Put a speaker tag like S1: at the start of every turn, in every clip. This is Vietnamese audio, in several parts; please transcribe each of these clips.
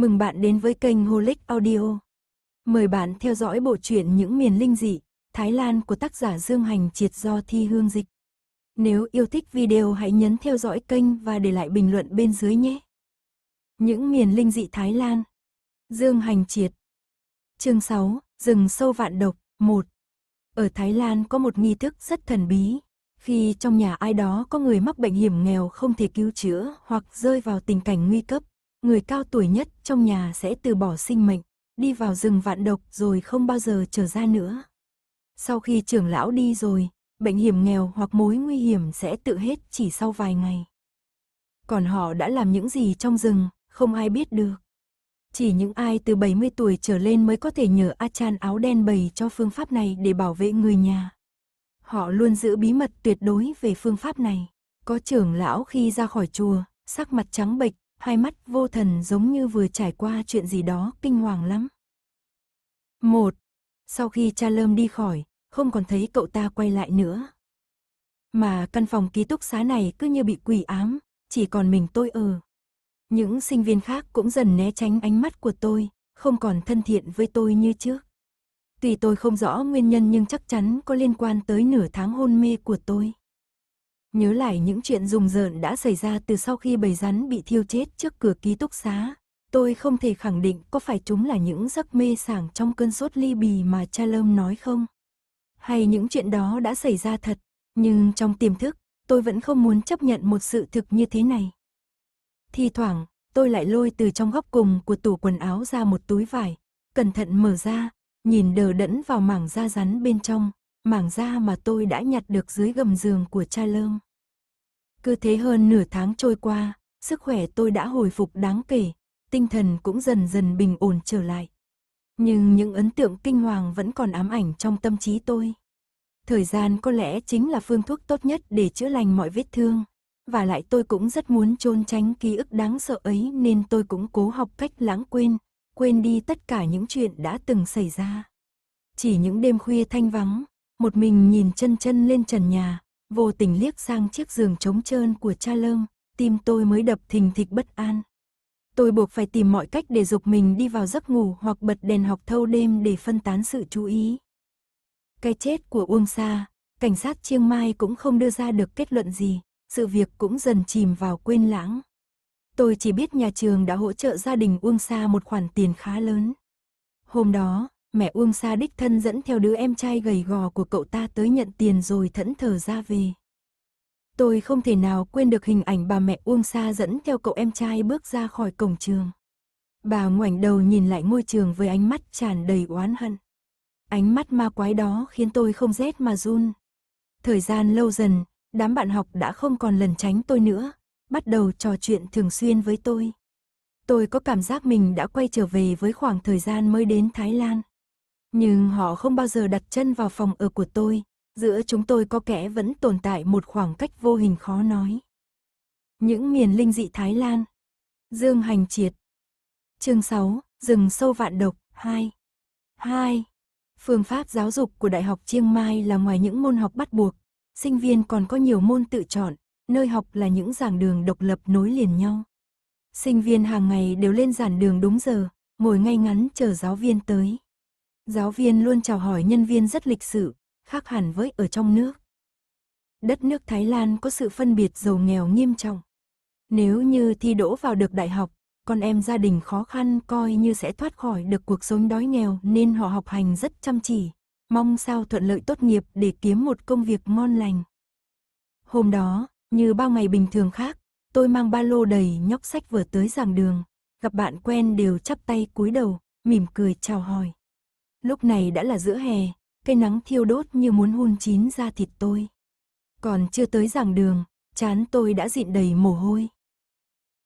S1: Mừng bạn đến với kênh Holic Audio. Mời bạn theo dõi bộ truyện Những miền linh dị, Thái Lan của tác giả Dương Hành Triệt do Thi Hương Dịch. Nếu yêu thích video hãy nhấn theo dõi kênh và để lại bình luận bên dưới nhé. Những miền linh dị Thái Lan. Dương Hành Triệt. Chương 6, rừng sâu vạn độc, 1. Ở Thái Lan có một nghi thức rất thần bí, khi trong nhà ai đó có người mắc bệnh hiểm nghèo không thể cứu chữa hoặc rơi vào tình cảnh nguy cấp, người cao tuổi nhất trong nhà sẽ từ bỏ sinh mệnh, đi vào rừng vạn độc rồi không bao giờ trở ra nữa. Sau khi trưởng lão đi rồi, bệnh hiểm nghèo hoặc mối nguy hiểm sẽ tự hết chỉ sau vài ngày. Còn họ đã làm những gì trong rừng, không ai biết được. Chỉ những ai từ 70 tuổi trở lên mới có thể nhờ a Achan áo đen bày cho phương pháp này để bảo vệ người nhà. Họ luôn giữ bí mật tuyệt đối về phương pháp này. Có trưởng lão khi ra khỏi chùa, sắc mặt trắng bệch, hai mắt vô thần giống như vừa trải qua chuyện gì đó kinh hoàng lắm. Một, Sau khi cha Lâm đi khỏi, không còn thấy cậu ta quay lại nữa. Mà căn phòng ký túc xá này cứ như bị quỷ ám, chỉ còn mình tôi ở. Những sinh viên khác cũng dần né tránh ánh mắt của tôi, không còn thân thiện với tôi như trước. Tùy tôi không rõ nguyên nhân nhưng chắc chắn có liên quan tới nửa tháng hôn mê của tôi. Nhớ lại những chuyện rùng rợn đã xảy ra từ sau khi bầy rắn bị thiêu chết trước cửa ký túc xá, tôi không thể khẳng định có phải chúng là những giấc mê sảng trong cơn sốt ly bì mà cha lơm nói không. Hay những chuyện đó đã xảy ra thật, nhưng trong tiềm thức, tôi vẫn không muốn chấp nhận một sự thực như thế này. thì thoảng, tôi lại lôi từ trong góc cùng của tủ quần áo ra một túi vải, cẩn thận mở ra, nhìn đờ đẫn vào mảng da rắn bên trong, mảng da mà tôi đã nhặt được dưới gầm giường của cha lơm. Cứ thế hơn nửa tháng trôi qua, sức khỏe tôi đã hồi phục đáng kể, tinh thần cũng dần dần bình ổn trở lại. Nhưng những ấn tượng kinh hoàng vẫn còn ám ảnh trong tâm trí tôi. Thời gian có lẽ chính là phương thuốc tốt nhất để chữa lành mọi vết thương. Và lại tôi cũng rất muốn trôn tránh ký ức đáng sợ ấy nên tôi cũng cố học cách lãng quên, quên đi tất cả những chuyện đã từng xảy ra. Chỉ những đêm khuya thanh vắng, một mình nhìn chân chân lên trần nhà, vô tình liếc sang chiếc giường trống trơn của cha lơm, tim tôi mới đập thình thịch bất an. Tôi buộc phải tìm mọi cách để dục mình đi vào giấc ngủ hoặc bật đèn học thâu đêm để phân tán sự chú ý. Cái chết của Uông Sa, cảnh sát Chiang Mai cũng không đưa ra được kết luận gì, sự việc cũng dần chìm vào quên lãng. Tôi chỉ biết nhà trường đã hỗ trợ gia đình Uông Sa một khoản tiền khá lớn. Hôm đó, mẹ Uông Sa đích thân dẫn theo đứa em trai gầy gò của cậu ta tới nhận tiền rồi thẫn thờ ra về. Tôi không thể nào quên được hình ảnh bà mẹ Uông Sa dẫn theo cậu em trai bước ra khỏi cổng trường. Bà ngoảnh đầu nhìn lại ngôi trường với ánh mắt tràn đầy oán hận. Ánh mắt ma quái đó khiến tôi không rét mà run. Thời gian lâu dần, đám bạn học đã không còn lần tránh tôi nữa, bắt đầu trò chuyện thường xuyên với tôi. Tôi có cảm giác mình đã quay trở về với khoảng thời gian mới đến Thái Lan. Nhưng họ không bao giờ đặt chân vào phòng ở của tôi, giữa chúng tôi có kẻ vẫn tồn tại một khoảng cách vô hình khó nói. Những miền linh dị Thái Lan Dương Hành Triệt Chương 6, Rừng sâu vạn độc 2 2. Phương pháp giáo dục của Đại học Chiang Mai là ngoài những môn học bắt buộc, sinh viên còn có nhiều môn tự chọn, nơi học là những giảng đường độc lập nối liền nhau. Sinh viên hàng ngày đều lên giảng đường đúng giờ, ngồi ngay ngắn chờ giáo viên tới. Giáo viên luôn chào hỏi nhân viên rất lịch sự, khác hẳn với ở trong nước. Đất nước Thái Lan có sự phân biệt giàu nghèo nghiêm trọng. Nếu như thi đỗ vào được đại học, con em gia đình khó khăn coi như sẽ thoát khỏi được cuộc sống đói nghèo nên họ học hành rất chăm chỉ, mong sao thuận lợi tốt nghiệp để kiếm một công việc ngon lành. Hôm đó, như bao ngày bình thường khác, tôi mang ba lô đầy nhóc sách vừa tới giảng đường, gặp bạn quen đều chắp tay cúi đầu, mỉm cười chào hỏi. Lúc này đã là giữa hè, cây nắng thiêu đốt như muốn hun chín ra thịt tôi. Còn chưa tới giảng đường, chán tôi đã dịn đầy mồ hôi.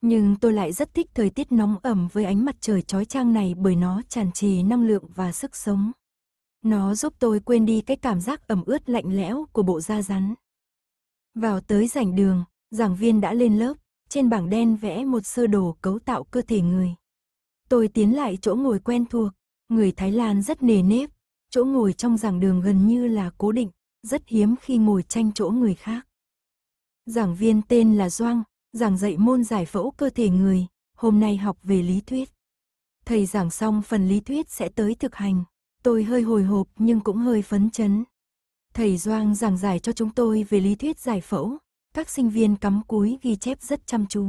S1: Nhưng tôi lại rất thích thời tiết nóng ẩm với ánh mặt trời chói trang này bởi nó tràn trề năng lượng và sức sống. Nó giúp tôi quên đi cái cảm giác ẩm ướt lạnh lẽo của bộ da rắn. Vào tới rảnh đường, giảng viên đã lên lớp, trên bảng đen vẽ một sơ đồ cấu tạo cơ thể người. Tôi tiến lại chỗ ngồi quen thuộc, Người Thái Lan rất nề nếp, chỗ ngồi trong giảng đường gần như là cố định, rất hiếm khi ngồi tranh chỗ người khác. Giảng viên tên là Doang, giảng dạy môn giải phẫu cơ thể người, hôm nay học về lý thuyết. Thầy giảng xong phần lý thuyết sẽ tới thực hành, tôi hơi hồi hộp nhưng cũng hơi phấn chấn. Thầy Doang giảng giải cho chúng tôi về lý thuyết giải phẫu, các sinh viên cắm cúi ghi chép rất chăm chú.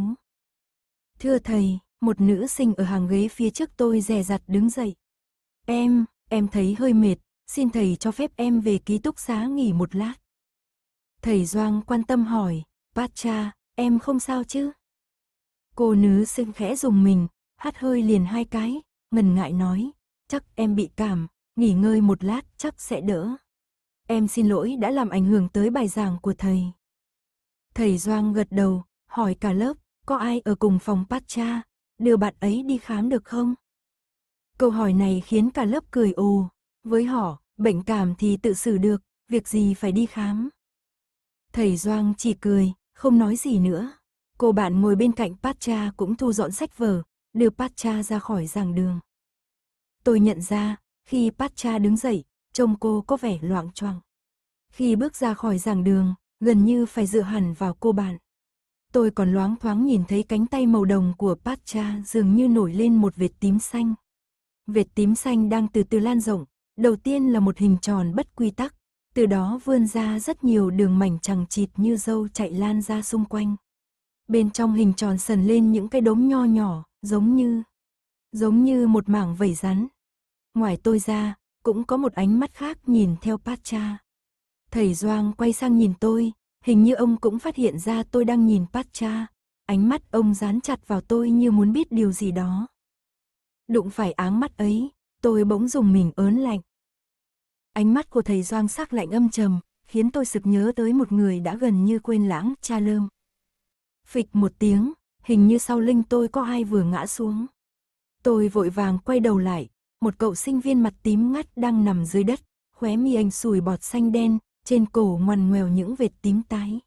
S1: Thưa thầy, một nữ sinh ở hàng ghế phía trước tôi dè dặt đứng dậy, Em, em thấy hơi mệt, xin thầy cho phép em về ký túc xá nghỉ một lát. Thầy Doang quan tâm hỏi, bát em không sao chứ? Cô nữ xưng khẽ dùng mình, hát hơi liền hai cái, ngần ngại nói, chắc em bị cảm, nghỉ ngơi một lát chắc sẽ đỡ. Em xin lỗi đã làm ảnh hưởng tới bài giảng của thầy. Thầy Doang gật đầu, hỏi cả lớp, có ai ở cùng phòng bát cha, đưa bạn ấy đi khám được không? Câu hỏi này khiến cả lớp cười ồ. Với họ, bệnh cảm thì tự xử được, việc gì phải đi khám. Thầy Doang chỉ cười, không nói gì nữa. Cô bạn ngồi bên cạnh Patcha cũng thu dọn sách vở, đưa Patcha ra khỏi giảng đường. Tôi nhận ra, khi Patcha đứng dậy, trông cô có vẻ loạn choạng. Khi bước ra khỏi giảng đường, gần như phải dựa hẳn vào cô bạn. Tôi còn loáng thoáng nhìn thấy cánh tay màu đồng của Patcha dường như nổi lên một vệt tím xanh. Vệt tím xanh đang từ từ lan rộng, đầu tiên là một hình tròn bất quy tắc, từ đó vươn ra rất nhiều đường mảnh chẳng chịt như dâu chạy lan ra xung quanh. Bên trong hình tròn sần lên những cái đốm nho nhỏ, giống như giống như một mảng vẩy rắn. Ngoài tôi ra, cũng có một ánh mắt khác nhìn theo Pacha. Thầy Doang quay sang nhìn tôi, hình như ông cũng phát hiện ra tôi đang nhìn Pacha. Ánh mắt ông dán chặt vào tôi như muốn biết điều gì đó. Đụng phải áng mắt ấy, tôi bỗng dùng mình ớn lạnh. Ánh mắt của thầy Doang sắc lạnh âm trầm, khiến tôi sực nhớ tới một người đã gần như quên lãng, cha lơm. Phịch một tiếng, hình như sau lưng tôi có ai vừa ngã xuống. Tôi vội vàng quay đầu lại, một cậu sinh viên mặt tím ngắt đang nằm dưới đất, khóe mi anh sùi bọt xanh đen, trên cổ ngoằn ngoèo những vệt tím tái.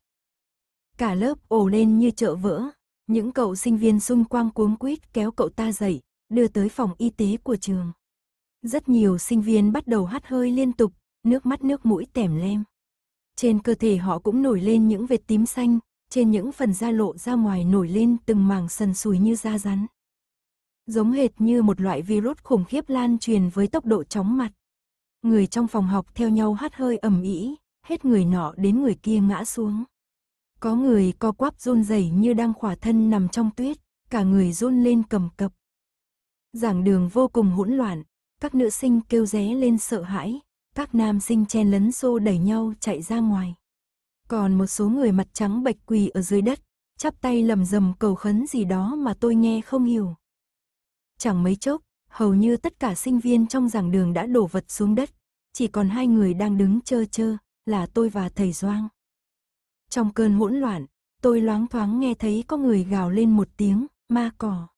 S1: Cả lớp ồ lên như chợ vỡ, những cậu sinh viên xung quanh cuống quýt kéo cậu ta dậy, đưa tới phòng y tế của trường. Rất nhiều sinh viên bắt đầu hắt hơi liên tục, nước mắt nước mũi tèm lem. Trên cơ thể họ cũng nổi lên những vệt tím xanh, trên những phần da lộ ra ngoài nổi lên từng mảng sần sùi như da rắn. Giống hệt như một loại virus khủng khiếp lan truyền với tốc độ chóng mặt. Người trong phòng học theo nhau hắt hơi ầm ĩ, hết người nọ đến người kia ngã xuống. Có người co quắp run rẩy như đang khỏa thân nằm trong tuyết, cả người run lên cầm cập. Giảng đường vô cùng hỗn loạn, các nữ sinh kêu ré lên sợ hãi, các nam sinh chen lấn xô đẩy nhau chạy ra ngoài. Còn một số người mặt trắng bạch quỳ ở dưới đất, chắp tay lầm rầm cầu khấn gì đó mà tôi nghe không hiểu. Chẳng mấy chốc, hầu như tất cả sinh viên trong giảng đường đã đổ vật xuống đất, chỉ còn hai người đang đứng chơ chơ, là tôi và thầy Doang. Trong cơn hỗn loạn, tôi loáng thoáng nghe thấy có người gào lên một tiếng, ma cỏ.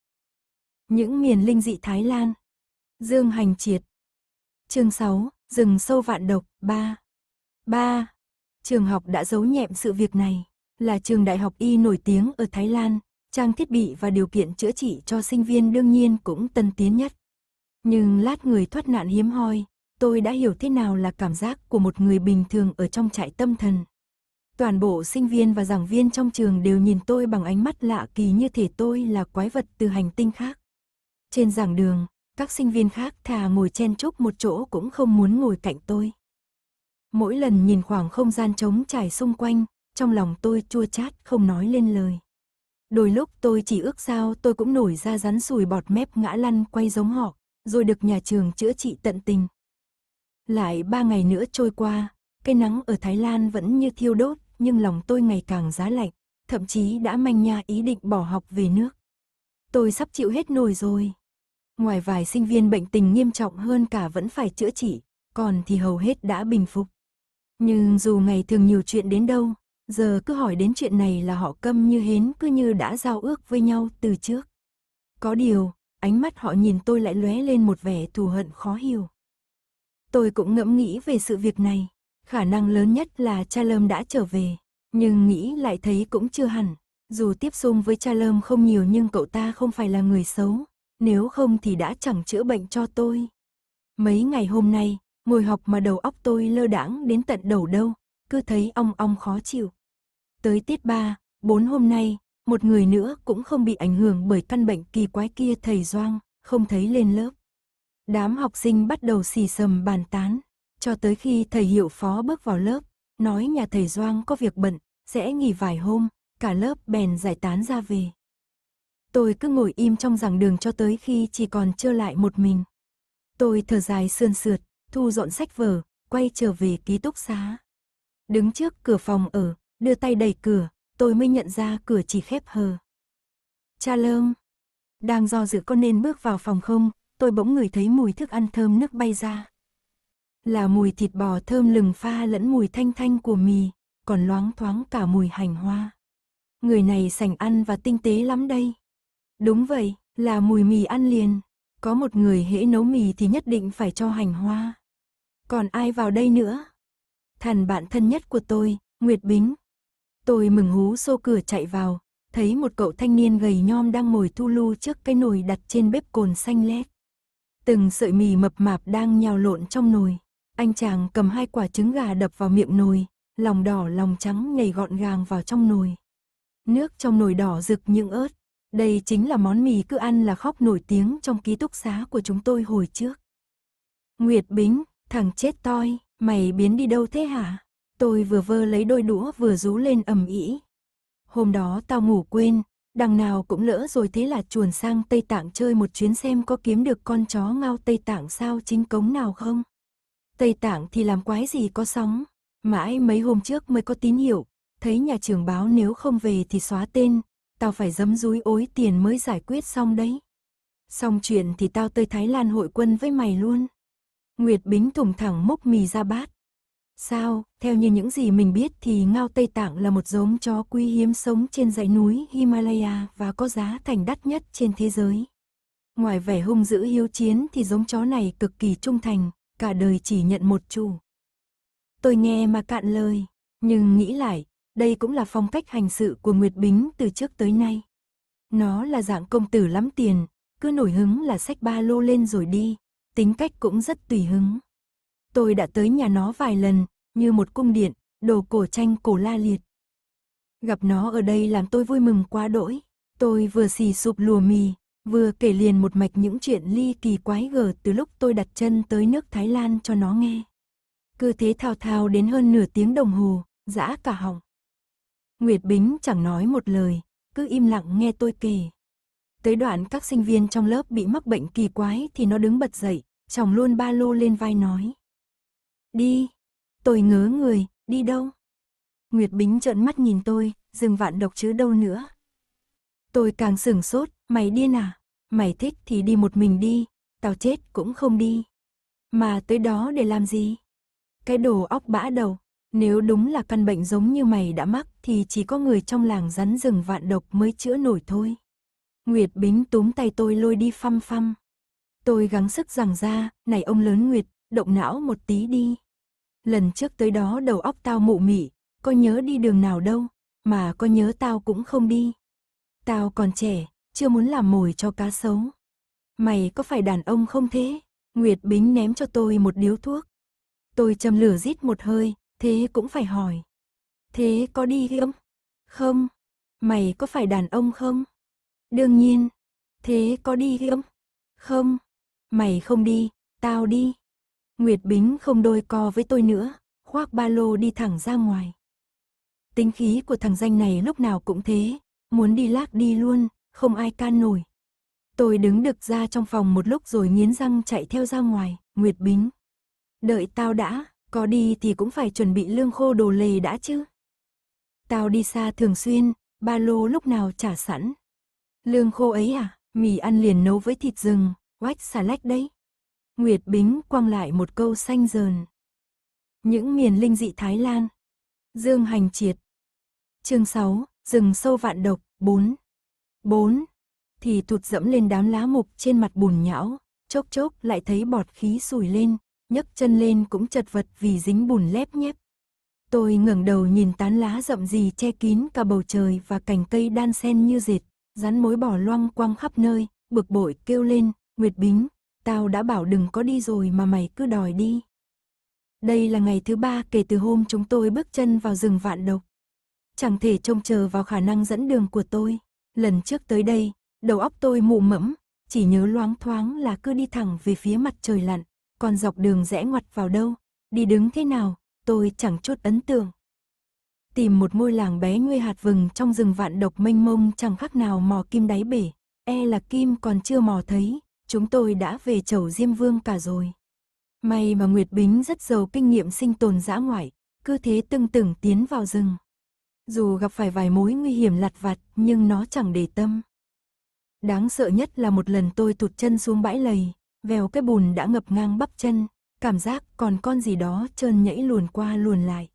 S1: Những miền linh dị Thái Lan. Dương Hành Triệt. Chương 6, rừng sâu vạn độc 3. 3. Trường học đã giấu nhẹm sự việc này, là trường đại học y nổi tiếng ở Thái Lan, trang thiết bị và điều kiện chữa trị cho sinh viên đương nhiên cũng tân tiến nhất. Nhưng lát người thoát nạn hiếm hoi, tôi đã hiểu thế nào là cảm giác của một người bình thường ở trong trại tâm thần. Toàn bộ sinh viên và giảng viên trong trường đều nhìn tôi bằng ánh mắt lạ kỳ như thể tôi là quái vật từ hành tinh khác. Trên giảng đường, các sinh viên khác thà ngồi chen chúc một chỗ cũng không muốn ngồi cạnh tôi. Mỗi lần nhìn khoảng không gian trống trải xung quanh, trong lòng tôi chua chát không nói lên lời. Đôi lúc tôi chỉ ước sao tôi cũng nổi ra rắn sùi bọt mép ngã lăn quay giống họ, rồi được nhà trường chữa trị tận tình. Lại ba ngày nữa trôi qua, cây nắng ở Thái Lan vẫn như thiêu đốt, nhưng lòng tôi ngày càng giá lạnh, thậm chí đã manh nha ý định bỏ học về nước. Tôi sắp chịu hết nổi rồi. Ngoài vài sinh viên bệnh tình nghiêm trọng hơn cả vẫn phải chữa trị, còn thì hầu hết đã bình phục. Nhưng dù ngày thường nhiều chuyện đến đâu, giờ cứ hỏi đến chuyện này là họ câm như hến cứ như đã giao ước với nhau từ trước. Có điều, ánh mắt họ nhìn tôi lại lóe lên một vẻ thù hận khó hiểu. Tôi cũng ngẫm nghĩ về sự việc này, khả năng lớn nhất là cha Lâm đã trở về, nhưng nghĩ lại thấy cũng chưa hẳn, dù tiếp xung với cha Lâm không nhiều nhưng cậu ta không phải là người xấu, nếu không thì đã chẳng chữa bệnh cho tôi. Mấy ngày hôm nay, ngồi học mà đầu óc tôi lơ đãng đến tận đầu đâu, cứ thấy ong ong khó chịu. Tới tiết 3, 4 hôm nay, một người nữa cũng không bị ảnh hưởng bởi căn bệnh kỳ quái kia thầy Doang, không thấy lên lớp. Đám học sinh bắt đầu xì xầm bàn tán, cho tới khi thầy hiệu phó bước vào lớp, nói nhà thầy Doang có việc bận, sẽ nghỉ vài hôm, cả lớp bèn giải tán ra về. Tôi cứ ngồi im trong giảng đường cho tới khi chỉ còn trơ lại một mình. Tôi thở dài sườn sượt, thu dọn sách vở, quay trở về ký túc xá. Đứng trước cửa phòng ở, đưa tay đẩy cửa, tôi mới nhận ra cửa chỉ khép hờ. Cha lơm. Đang do dự con nên bước vào phòng không, tôi bỗng ngửi thấy mùi thức ăn thơm nước bay ra. Là mùi thịt bò thơm lừng pha lẫn mùi thanh thanh của mì, còn loáng thoáng cả mùi hành hoa. Người này sành ăn và tinh tế lắm đây. Đúng vậy, là mùi mì ăn liền. Có một người hễ nấu mì thì nhất định phải cho hành hoa. Còn ai vào đây nữa? Thằng bạn thân nhất của tôi, Nguyệt Bính. Tôi mừng hú xô cửa chạy vào, thấy một cậu thanh niên gầy nhom đang ngồi thu lu trước cái nồi đặt trên bếp cồn xanh lét. Từng sợi mì mập mạp đang nhào lộn trong nồi. Anh chàng cầm hai quả trứng gà đập vào miệng nồi, lòng đỏ lòng trắng nhảy gọn gàng vào trong nồi. Nước trong nồi đỏ rực những ớt, đây chính là món mì cứ ăn là khóc nổi tiếng trong ký túc xá của chúng tôi hồi trước. Nguyệt Bính, thằng chết toi, mày biến đi đâu thế hả? Tôi vừa vơ lấy đôi đũa vừa rú lên ầm ĩ. Hôm đó tao ngủ quên, đằng nào cũng lỡ rồi thế là chuồn sang Tây Tạng chơi một chuyến xem có kiếm được con chó ngao Tây Tạng sao chính cống nào không. Tây Tạng thì làm quái gì có sóng, mãi mấy hôm trước mới có tín hiệu, thấy nhà trường báo nếu không về thì xóa tên, tao phải dấm dúi ối tiền mới giải quyết xong đấy. Xong chuyện thì tao tới Thái Lan hội quân với mày luôn. Nguyệt Bính thủng thẳng múc mì ra bát. Sao, theo như những gì mình biết thì ngao Tây Tạng là một giống chó quý hiếm sống trên dãy núi Himalaya và có giá thành đắt nhất trên thế giới. Ngoài vẻ hung dữ hiếu chiến thì giống chó này cực kỳ trung thành, cả đời chỉ nhận một chủ. Tôi nghe mà cạn lời, nhưng nghĩ lại, đây cũng là phong cách hành sự của Nguyệt Bính từ trước tới nay. Nó là dạng công tử lắm tiền, cứ nổi hứng là xách ba lô lên rồi đi, tính cách cũng rất tùy hứng. Tôi đã tới nhà nó vài lần, như một cung điện, đồ cổ tranh cổ la liệt. Gặp nó ở đây làm tôi vui mừng quá đỗi, tôi vừa xì sụp lùa mì, vừa kể liền một mạch những chuyện ly kỳ quái gở từ lúc tôi đặt chân tới nước Thái Lan cho nó nghe. Cứ thế thao thao đến hơn nửa tiếng đồng hồ, dã cả họng. Nguyệt Bính chẳng nói một lời, cứ im lặng nghe tôi kể. Tới đoạn các sinh viên trong lớp bị mắc bệnh kỳ quái thì nó đứng bật dậy, chồng luôn ba lô lên vai nói. Đi. Tôi ngớ người, đi đâu? Nguyệt Bính trợn mắt nhìn tôi, dừng vạn độc chứ đâu nữa. Tôi càng sửng sốt, mày điên à? Mày thích thì đi một mình đi, tao chết cũng không đi. Mà tới đó để làm gì? Cái đồ óc bã đầu, nếu đúng là căn bệnh giống như mày đã mắc thì chỉ có người trong làng rắn rừng vạn độc mới chữa nổi thôi. Nguyệt Bính túm tay tôi lôi đi phăm phăm. Tôi gắng sức rằng ra, này ông lớn Nguyệt, động não một tí đi. Lần trước tới đó đầu óc tao mụ mị, có nhớ đi đường nào đâu, mà có nhớ tao cũng không đi. Tao còn trẻ, chưa muốn làm mồi cho cá sấu. Mày có phải đàn ông không thế? Nguyệt Bính ném cho tôi một điếu thuốc. Tôi châm lửa rít một hơi, Thế cũng phải hỏi. Thế có đi không? Không. Mày có phải đàn ông không? Đương nhiên. Thế có đi không? Không. Mày không đi, tao đi. Nguyệt Bính không đôi co với tôi nữa, khoác ba lô đi thẳng ra ngoài. Tính khí của thằng danh này lúc nào cũng thế, muốn đi lác đi luôn, không ai can nổi. Tôi đứng đực ra trong phòng một lúc rồi nghiến răng chạy theo ra ngoài, Nguyệt Bính. Đợi tao đã, có đi thì cũng phải chuẩn bị lương khô đồ lề đã chứ. Tao đi xa thường xuyên, ba lô lúc nào trả sẵn. Lương khô ấy à, mì ăn liền nấu với thịt rừng, oách xà lách đấy. Nguyệt Bính quăng lại một câu xanh dờn. Những miền linh dị Thái Lan. Dương Hành Triệt. Chương 6, rừng sâu vạn độc, 4. 4. Thì thụt dẫm lên đám lá mục trên mặt bùn nhão, chốc chốc lại thấy bọt khí sủi lên, nhấc chân lên cũng chật vật vì dính bùn lép nhép. Tôi ngẩng đầu nhìn tán lá rậm rì che kín cả bầu trời và cành cây đan sen như dệt, rắn mối bỏ loang quang khắp nơi, bực bội kêu lên, Nguyệt Bính, tao đã bảo đừng có đi rồi mà mày cứ đòi đi. Đây là ngày thứ ba kể từ hôm chúng tôi bước chân vào rừng vạn độc. Chẳng thể trông chờ vào khả năng dẫn đường của tôi. Lần trước tới đây, đầu óc tôi mụ mẫm, chỉ nhớ loáng thoáng là cứ đi thẳng về phía mặt trời lặn còn dọc đường rẽ ngoặt vào đâu, đi đứng thế nào, tôi chẳng chút ấn tượng. Tìm một ngôi làng bé nguy hạt vừng trong rừng vạn độc mênh mông chẳng khác nào mò kim đáy bể, e là kim còn chưa mò thấy, chúng tôi đã về chầu Diêm Vương cả rồi. May mà Nguyệt Bính rất giàu kinh nghiệm sinh tồn dã ngoại, cứ thế từng từng tiến vào rừng. Dù gặp phải vài mối nguy hiểm lặt vặt nhưng nó chẳng để tâm. Đáng sợ nhất là một lần tôi tụt chân xuống bãi lầy, vèo cái bùn đã ngập ngang bắp chân, cảm giác còn con gì đó trơn nhảy luồn qua luồn lại.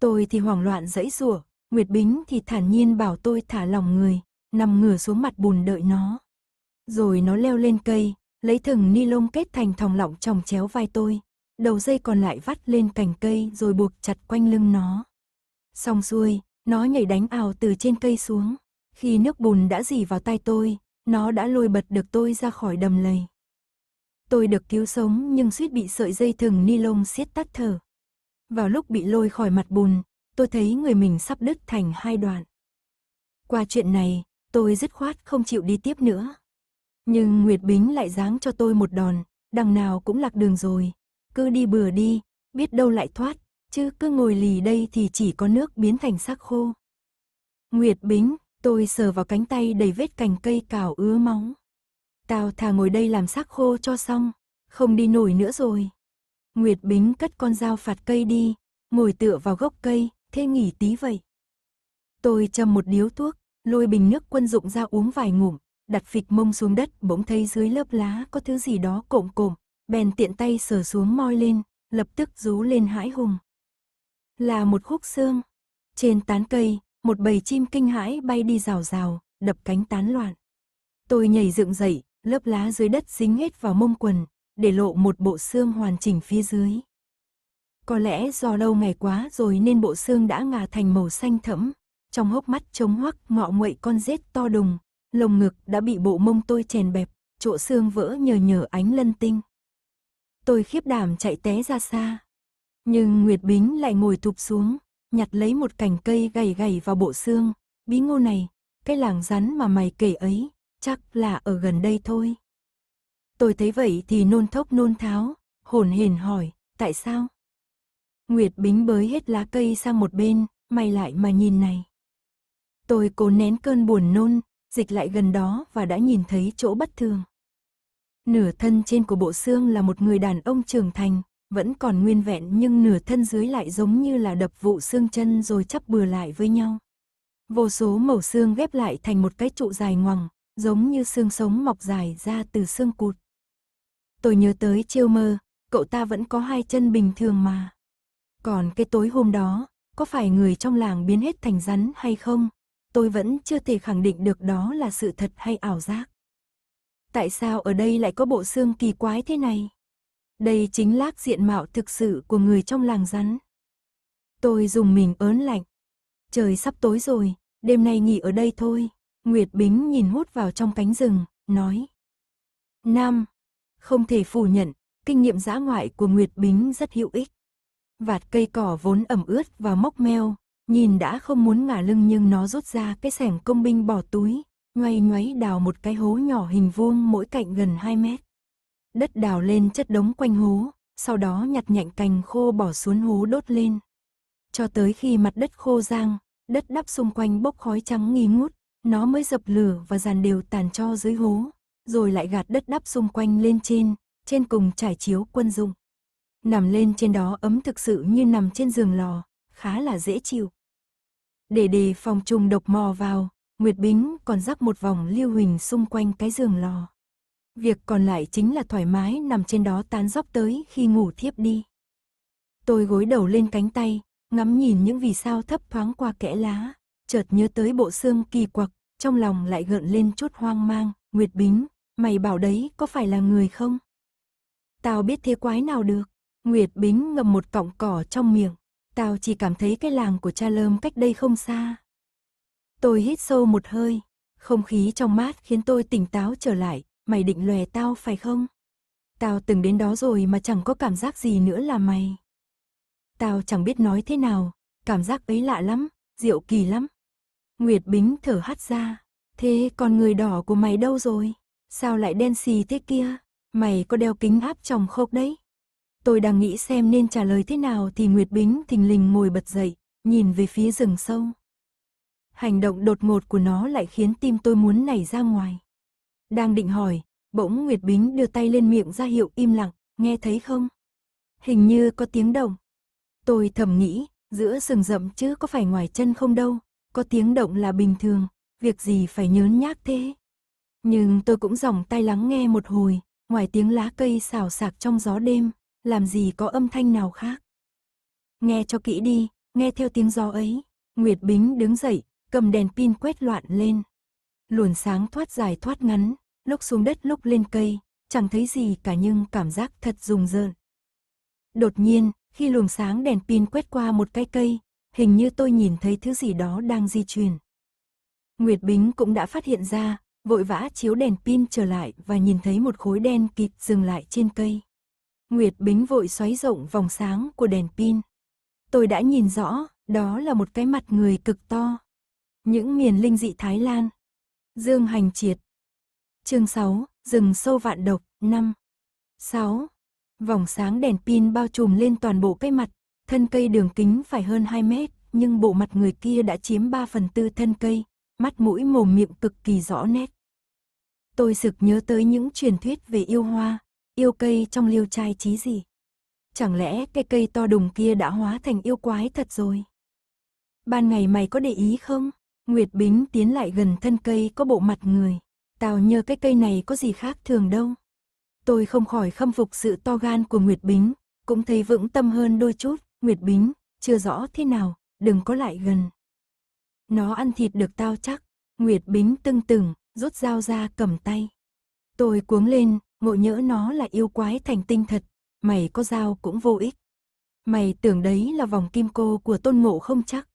S1: Tôi thì hoảng loạn dẫy rủa, Nguyệt Bính thì thản nhiên bảo tôi thả lòng người, nằm ngửa xuống mặt bùn đợi nó. Rồi nó leo lên cây, lấy thừng ni lông kết thành thòng lọng trồng chéo vai tôi, đầu dây còn lại vắt lên cành cây rồi buộc chặt quanh lưng nó. Xong xuôi, nó nhảy đánh ảo từ trên cây xuống. Khi nước bùn đã dì vào tay tôi, nó đã lôi bật được tôi ra khỏi đầm lầy. Tôi được cứu sống nhưng suýt bị sợi dây thừng ni lông siết tắt thở. Vào lúc bị lôi khỏi mặt bùn, tôi thấy người mình sắp đứt thành hai đoạn. Qua chuyện này, tôi dứt khoát không chịu đi tiếp nữa. Nhưng Nguyệt Bính lại giáng cho tôi một đòn, đằng nào cũng lạc đường rồi. Cứ đi bừa đi, biết đâu lại thoát, chứ cứ ngồi lì đây thì chỉ có nước biến thành xác khô. Nguyệt Bính, tôi sờ vào cánh tay đầy vết cành cây cào ứa máu. Tao thà ngồi đây làm xác khô cho xong, không đi nổi nữa rồi. Nguyệt Bính cất con dao phạt cây đi, ngồi tựa vào gốc cây, thế nghỉ tí vậy. Tôi châm một điếu thuốc, lôi bình nước quân dụng ra uống vài ngụm, đặt phịch mông xuống đất bỗng thấy dưới lớp lá có thứ gì đó cộm cộm, bèn tiện tay sờ xuống moi lên, lập tức rú lên hãi hùng. Là một khúc xương. Trên tán cây, một bầy chim kinh hãi bay đi rào rào, đập cánh tán loạn. Tôi nhảy dựng dậy, lớp lá dưới đất dính hết vào mông quần, để lộ một bộ xương hoàn chỉnh phía dưới. Có lẽ do lâu ngày quá rồi nên bộ xương đã ngà thành màu xanh thẫm, trong hốc mắt trống hoắc ngọ nguậy con rết to đùng, lồng ngực đã bị bộ mông tôi chèn bẹp, chỗ xương vỡ nhờ nhờ ánh lân tinh. Tôi khiếp đảm chạy té ra xa. Nhưng Nguyệt Bính lại ngồi thụp xuống, nhặt lấy một cành cây gầy gầy vào bộ xương, bí ngô này, cái làng rắn mà mày kể ấy, chắc là ở gần đây thôi. Tôi thấy vậy thì nôn thốc nôn tháo, hồn hển hỏi, tại sao? Nguyệt bính bới hết lá cây sang một bên, may lại mà nhìn này. Tôi cố nén cơn buồn nôn, dịch lại gần đó và đã nhìn thấy chỗ bất thường. Nửa thân trên của bộ xương là một người đàn ông trưởng thành, vẫn còn nguyên vẹn nhưng nửa thân dưới lại giống như là đập vụ xương chân rồi chắp bừa lại với nhau. Vô số mẩu xương ghép lại thành một cái trụ dài ngoằng, giống như xương sống mọc dài ra từ xương cụt. Tôi nhớ tới chiêu mơ, cậu ta vẫn có hai chân bình thường mà. Còn cái tối hôm đó, có phải người trong làng biến hết thành rắn hay không? Tôi vẫn chưa thể khẳng định được đó là sự thật hay ảo giác. Tại sao ở đây lại có bộ xương kỳ quái thế này? Đây chính lác diện mạo thực sự của người trong làng rắn. Tôi dùng mình ớn lạnh. Trời sắp tối rồi, đêm nay nghỉ ở đây thôi. Nguyệt Bính nhìn hút vào trong cánh rừng, nói. Nam, không thể phủ nhận, kinh nghiệm giã ngoại của Nguyệt Bính rất hữu ích. Vạt cây cỏ vốn ẩm ướt và mốc meo, nhìn đã không muốn ngả lưng nhưng nó rút ra cái sẻng công binh bỏ túi, ngoay nhoáy đào một cái hố nhỏ hình vuông mỗi cạnh gần 2 mét. Đất đào lên chất đống quanh hố, sau đó nhặt nhạnh cành khô bỏ xuống hố đốt lên. Cho tới khi mặt đất khô rang, đất đắp xung quanh bốc khói trắng nghi ngút, nó mới dập lửa và dàn đều tàn cho dưới hố, rồi lại gạt đất đắp xung quanh lên trên, trên cùng trải chiếu quân dụng. Nằm lên trên đó ấm thực sự như nằm trên giường lò, khá là dễ chịu. Để đề phòng trùng độc mò vào, Nguyệt Bính còn rắc một vòng lưu huỳnh xung quanh cái giường lò. Việc còn lại chính là thoải mái nằm trên đó tán dóc tới khi ngủ thiếp đi. Tôi gối đầu lên cánh tay, ngắm nhìn những vì sao thấp thoáng qua kẽ lá, chợt nhớ tới bộ xương kỳ quặc trong lòng lại gợn lên chút hoang mang, Nguyệt Bính, mày bảo đấy có phải là người không? Tao biết thế quái nào được, Nguyệt Bính ngậm một cọng cỏ trong miệng, tao chỉ cảm thấy cái làng của cha lơm cách đây không xa. Tôi hít sâu một hơi, không khí trong mát khiến tôi tỉnh táo trở lại, mày định lòe tao phải không? Tao từng đến đó rồi mà chẳng có cảm giác gì nữa là mày. Tao chẳng biết nói thế nào, cảm giác ấy lạ lắm, diệu kỳ lắm, Nguyệt Bính thở hắt ra. Thế còn người đỏ của mày đâu rồi? Sao lại đen xì thế kia? Mày có đeo kính áp tròng khốc đấy? Tôi đang nghĩ xem nên trả lời thế nào thì Nguyệt Bính thình lình ngồi bật dậy, nhìn về phía rừng sâu. Hành động đột ngột của nó lại khiến tim tôi muốn nảy ra ngoài. Đang định hỏi, bỗng Nguyệt Bính đưa tay lên miệng ra hiệu im lặng, nghe thấy không? Hình như có tiếng động. Tôi thầm nghĩ, giữa rừng rậm chứ có phải ngoài chân không đâu, có tiếng động là bình thường, việc gì phải nhớn nhác thế. Nhưng tôi cũng dòng tay lắng nghe một hồi, ngoài tiếng lá cây xào xạc trong gió đêm, làm gì có âm thanh nào khác. Nghe cho kỹ đi, nghe theo tiếng gió ấy, Nguyệt Bính đứng dậy, cầm đèn pin quét loạn lên. Luồn sáng thoát dài thoát ngắn, lúc xuống đất lúc lên cây, chẳng thấy gì cả nhưng cảm giác thật rùng rợn. Đột nhiên, khi luồng sáng đèn pin quét qua một cái cây, hình như tôi nhìn thấy thứ gì đó đang di chuyển. Nguyệt Bính cũng đã phát hiện ra, vội vã chiếu đèn pin trở lại và nhìn thấy một khối đen kịt dừng lại trên cây. Nguyệt Bính vội xoáy rộng vòng sáng của đèn pin. Tôi đã nhìn rõ, đó là một cái mặt người cực to. Những miền linh dị Thái Lan. Dương Hành Triệt. Chương 6, rừng sâu vạn độc, 5. 6. Vòng sáng đèn pin bao trùm lên toàn bộ cái mặt Thân cây đường kính phải hơn 2 mét, nhưng bộ mặt người kia đã chiếm 3 phần tư thân cây, mắt mũi mồm miệng cực kỳ rõ nét. Tôi sực nhớ tới những truyền thuyết về yêu hoa, yêu cây trong liêu trai trí gì. Chẳng lẽ cái cây to đùng kia đã hóa thành yêu quái thật rồi? Ban ngày mày có để ý không? Nguyệt Bính tiến lại gần thân cây có bộ mặt người. Tao nhờ cái cây này có gì khác thường đâu. Tôi không khỏi khâm phục sự to gan của Nguyệt Bính, cũng thấy vững tâm hơn đôi chút, Nguyệt Bính, chưa rõ thế nào, đừng có lại gần. Nó ăn thịt được tao chắc. Nguyệt Bính tưng tửng, rút dao ra cầm tay. Tôi cuống lên, ngộ nhỡ nó là yêu quái thành tinh thật, mày có dao cũng vô ích. Mày tưởng đấy là vòng kim cô của tôn ngộ không chắc.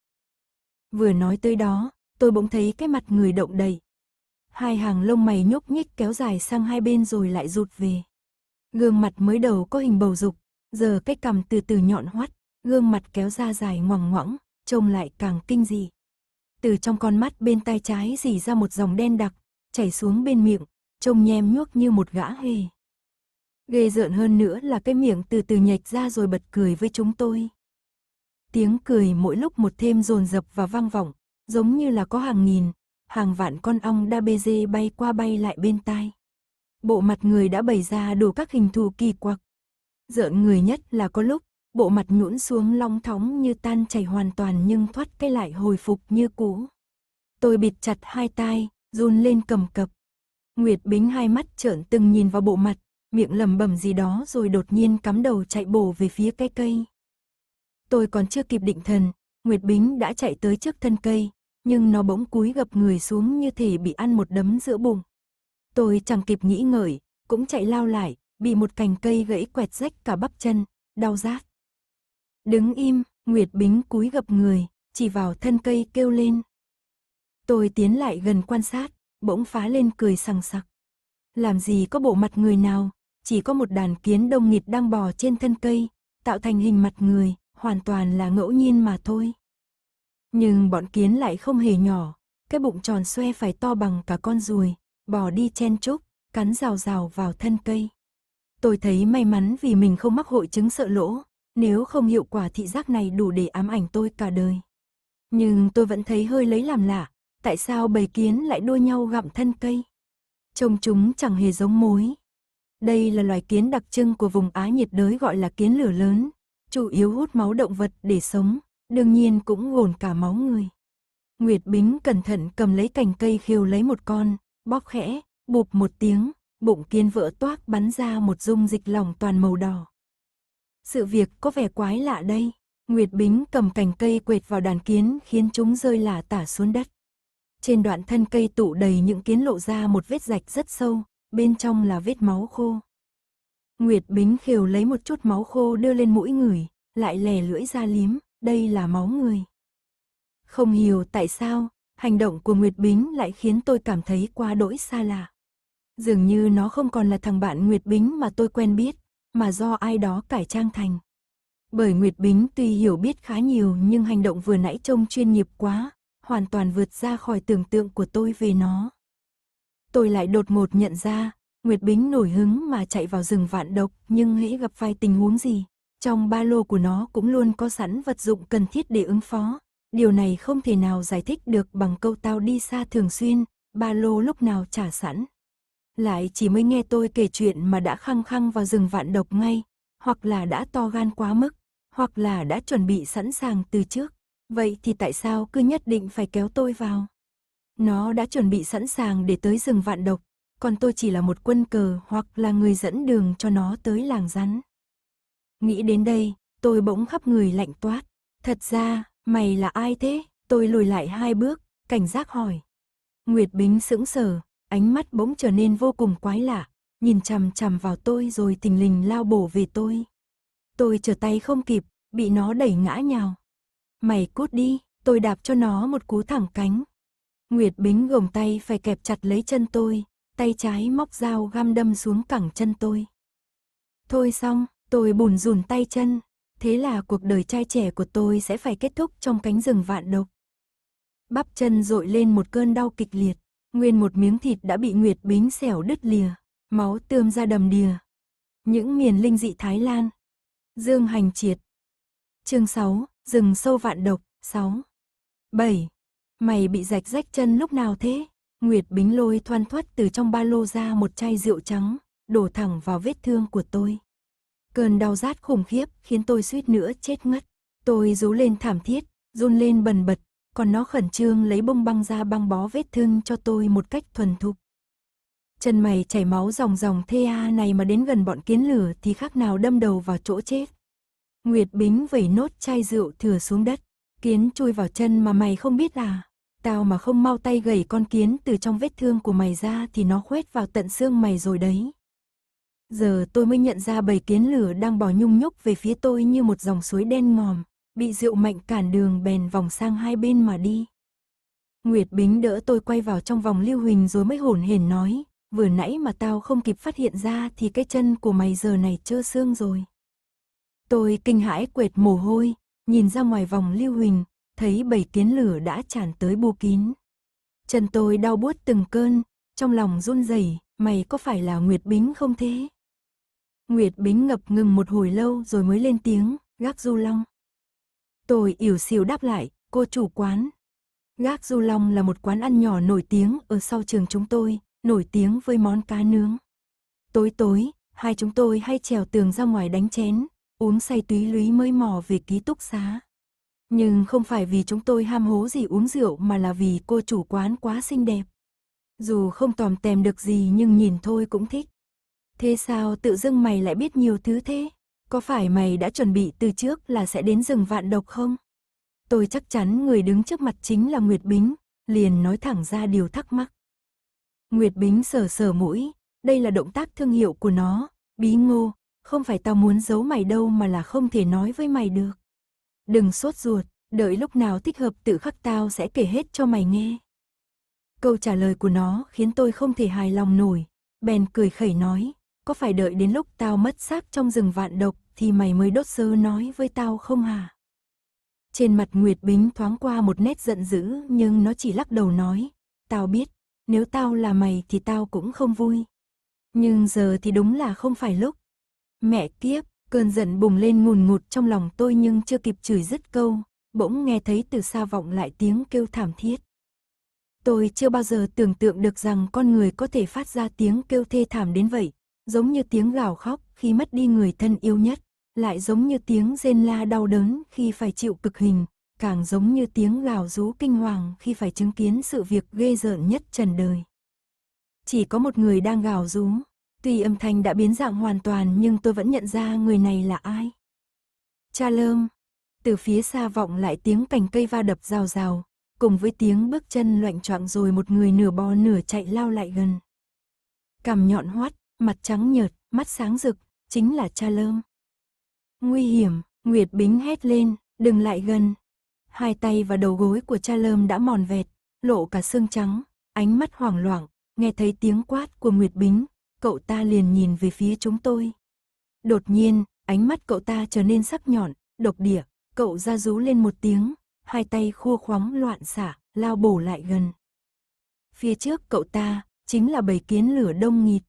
S1: Vừa nói tới đó, tôi bỗng thấy cái mặt người động đầy. Hai hàng lông mày nhúc nhích kéo dài sang hai bên rồi lại rụt về. Gương mặt mới đầu có hình bầu dục, giờ cái cằm từ từ nhọn hoắt gương mặt kéo ra dài ngoằng ngoẵng, trông lại càng kinh dị. Từ trong con mắt bên tay trái dì ra một dòng đen đặc, chảy xuống bên miệng, trông nhem nhuốc như một gã hề. Ghê rợn hơn nữa là cái miệng từ từ nhạch ra rồi bật cười với chúng tôi. Tiếng cười mỗi lúc một thêm rồn rập và vang vọng, giống như là có hàng nghìn, hàng vạn con ong đa bê dê bay qua bay lại bên tai. Bộ mặt người đã bày ra đủ các hình thù kỳ quặc. Rợn người nhất là có lúc, bộ mặt nhũn xuống long thóng như tan chảy hoàn toàn nhưng thoát cái lại hồi phục như cũ. Tôi bịt chặt hai tai, run lên cầm cập. Nguyệt Bính hai mắt trợn từng nhìn vào bộ mặt, miệng lẩm bẩm gì đó rồi đột nhiên cắm đầu chạy bổ về phía cái cây. Tôi còn chưa kịp định thần, Nguyệt Bính đã chạy tới trước thân cây, nhưng nó bỗng cúi gập người xuống như thể bị ăn một đấm giữa bụng. Tôi chẳng kịp nghĩ ngợi, cũng chạy lao lại, bị một cành cây gãy quẹt rách cả bắp chân, đau rát. Đứng im, Nguyệt Bính cúi gập người, chỉ vào thân cây kêu lên. Tôi tiến lại gần quan sát, bỗng phá lên cười sằng sặc. Làm gì có bộ mặt người nào, chỉ có một đàn kiến đông nghịt đang bò trên thân cây, tạo thành hình mặt người, hoàn toàn là ngẫu nhiên mà thôi. Nhưng bọn kiến lại không hề nhỏ, cái bụng tròn xoe phải to bằng cả con ruồi, bò đi chen chúc, cắn rào rào vào thân cây. Tôi thấy may mắn vì mình không mắc hội chứng sợ lỗ, nếu không hiệu quả thị giác này đủ để ám ảnh tôi cả đời. Nhưng tôi vẫn thấy hơi lấy làm lạ, tại sao bầy kiến lại đua nhau gặm thân cây? Trông chúng chẳng hề giống mối. Đây là loài kiến đặc trưng của vùng Á nhiệt đới gọi là kiến lửa lớn, chủ yếu hút máu động vật để sống, đương nhiên cũng gồn cả máu người. Nguyệt Bính cẩn thận cầm lấy cành cây khiêu lấy một con, bóp khẽ, bụp một tiếng, bụng kiến vỡ toác bắn ra một dung dịch lỏng toàn màu đỏ. Sự việc có vẻ quái lạ đây. Nguyệt Bính cầm cành cây quệt vào đàn kiến khiến chúng rơi lả tả xuống đất. Trên đoạn thân cây tụ đầy những kiến lộ ra một vết rạch rất sâu, bên trong là vết máu khô. Nguyệt Bính khều lấy một chút máu khô đưa lên mũi người, lại lè lưỡi ra liếm, đây là máu người. Không hiểu tại sao, hành động của Nguyệt Bính lại khiến tôi cảm thấy quá đỗi xa lạ. Dường như nó không còn là thằng bạn Nguyệt Bính mà tôi quen biết, mà do ai đó cải trang thành. Bởi Nguyệt Bính tuy hiểu biết khá nhiều nhưng hành động vừa nãy trông chuyên nghiệp quá, hoàn toàn vượt ra khỏi tưởng tượng của tôi về nó. Tôi lại đột ngột nhận ra, Nguyệt Bính nổi hứng mà chạy vào rừng vạn độc nhưng hễ gặp phải tình huống gì, trong ba lô của nó cũng luôn có sẵn vật dụng cần thiết để ứng phó. Điều này không thể nào giải thích được bằng câu tao đi xa thường xuyên, ba lô lúc nào trả sẵn lại chỉ mới nghe tôi kể chuyện mà đã khăng khăng vào rừng vạn độc ngay, hoặc là đã to gan quá mức, hoặc là đã chuẩn bị sẵn sàng từ trước. Vậy thì tại sao cứ nhất định phải kéo tôi vào? Nó đã chuẩn bị sẵn sàng để tới rừng vạn độc, còn tôi chỉ là một quân cờ hoặc là người dẫn đường cho nó tới làng rắn. Nghĩ đến đây, tôi bỗng khắp người lạnh toát. Thật ra, mày là ai thế? Tôi lùi lại hai bước, cảnh giác hỏi. Nguyệt Bính sững sờ, ánh mắt bỗng trở nên vô cùng quái lạ, nhìn chằm chằm vào tôi rồi tình lình lao bổ về tôi. Tôi trở tay không kịp, bị nó đẩy ngã nhào. Mày cút đi, tôi đạp cho nó một cú thẳng cánh. Nguyệt Bính gồng tay phải kẹp chặt lấy chân tôi, tay trái móc dao găm đâm xuống cẳng chân tôi. Thôi xong, tôi bùn rùn tay chân, thế là cuộc đời trai trẻ của tôi sẽ phải kết thúc trong cánh rừng vạn độc. Bắp chân dội lên một cơn đau kịch liệt nguyên một miếng thịt đã bị Nguyệt Bính xẻo đứt lìa, máu tươm ra đầm đìa. Những miền linh dị Thái Lan. Dương Hành Triệt. Chương 6, rừng sâu vạn độc, 6. 7. Mày bị rạch rách chân lúc nào thế? Nguyệt Bính lôi thoăn thoắt từ trong ba lô ra một chai rượu trắng, đổ thẳng vào vết thương của tôi. Cơn đau rát khủng khiếp khiến tôi suýt nữa chết ngất. Tôi rú lên thảm thiết, run lên bần bật, còn nó khẩn trương lấy bông băng ra băng bó vết thương cho tôi một cách thuần thục. Chân mày chảy máu ròng ròng thê a này mà đến gần bọn kiến lửa thì khác nào đâm đầu vào chỗ chết. Nguyệt Bính vẩy nốt chai rượu thừa xuống đất, kiến chui vào chân mà mày không biết là Tao mà không mau tay gẩy con kiến từ trong vết thương của mày ra thì nó khuét vào tận xương mày rồi đấy. Giờ tôi mới nhận ra bầy kiến lửa đang bò nhung nhúc về phía tôi như một dòng suối đen ngòm bị rượu mạnh cản đường bèn vòng sang hai bên mà đi. Nguyệt Bính đỡ tôi quay vào trong vòng Lưu Huỳnh rồi mới hổn hển nói, vừa nãy mà tao không kịp phát hiện ra thì cái chân của mày giờ này trơ xương rồi. Tôi kinh hãi quệt mồ hôi, nhìn ra ngoài vòng Lưu Huỳnh, thấy bảy kiến lửa đã tràn tới bu kín. Chân tôi đau buốt từng cơn, trong lòng run rẩy, mày có phải là Nguyệt Bính không thế? Nguyệt Bính ngập ngừng một hồi lâu rồi mới lên tiếng, gác du long. Tôi ỉu xìu đáp lại, cô chủ quán. Gác Du Long là một quán ăn nhỏ nổi tiếng ở sau trường chúng tôi, nổi tiếng với món cá nướng. Tối tối, hai chúng tôi hay trèo tường ra ngoài đánh chén, uống say túy lúy mới mò về ký túc xá. Nhưng không phải vì chúng tôi ham hố gì uống rượu mà là vì cô chủ quán quá xinh đẹp. Dù không tòm tèm được gì nhưng nhìn thôi cũng thích. Thế sao tự dưng mày lại biết nhiều thứ thế? Có phải mày đã chuẩn bị từ trước là sẽ đến rừng vạn độc không? Tôi chắc chắn người đứng trước mặt chính là Nguyệt Bính, liền nói thẳng ra điều thắc mắc. Nguyệt Bính sờ sờ mũi, đây là động tác thương hiệu của nó, bí ngô, không phải tao muốn giấu mày đâu mà là không thể nói với mày được. Đừng sốt ruột, đợi lúc nào thích hợp tự khắc tao sẽ kể hết cho mày nghe. Câu trả lời của nó khiến tôi không thể hài lòng nổi, bèn cười khẩy nói, có phải đợi đến lúc tao mất xác trong rừng vạn độc thì mày mới đốt sơ nói với tao không hả? Trên mặt Nguyệt Bính thoáng qua một nét giận dữ nhưng nó chỉ lắc đầu nói, tao biết, nếu tao là mày thì tao cũng không vui. Nhưng giờ thì đúng là không phải lúc. Mẹ kiếp, cơn giận bùng lên ngùn ngụt trong lòng tôi nhưng chưa kịp chửi dứt câu, bỗng nghe thấy từ xa vọng lại tiếng kêu thảm thiết. Tôi chưa bao giờ tưởng tượng được rằng con người có thể phát ra tiếng kêu thê thảm đến vậy, giống như tiếng gào khóc, khi mất đi người thân yêu nhất, lại giống như tiếng rên la đau đớn khi phải chịu cực hình, càng giống như tiếng gào rú kinh hoàng khi phải chứng kiến sự việc ghê rợn nhất trần đời. Chỉ có một người đang gào rú, tuy âm thanh đã biến dạng hoàn toàn nhưng tôi vẫn nhận ra người này là ai. Cha lơm, từ phía xa vọng lại tiếng cành cây va đập rào rào, cùng với tiếng bước chân loạn choạng rồi một người nửa bò nửa chạy lao lại gần. Cằm nhọn hoắt, mặt trắng nhợt, mắt sáng rực, chính là cha lơm. Nguy hiểm, Nguyệt Bính hét lên, đừng lại gần. Hai tay và đầu gối của cha lơm đã mòn vẹt, lộ cả xương trắng, ánh mắt hoảng loạn, nghe thấy tiếng quát của Nguyệt Bính, cậu ta liền nhìn về phía chúng tôi. Đột nhiên, ánh mắt cậu ta trở nên sắc nhọn, độc địa, cậu ra rú lên một tiếng, hai tay khua khoáng loạn xả, lao bổ lại gần. Phía trước cậu ta, chính là bầy kiến lửa đông nghịt,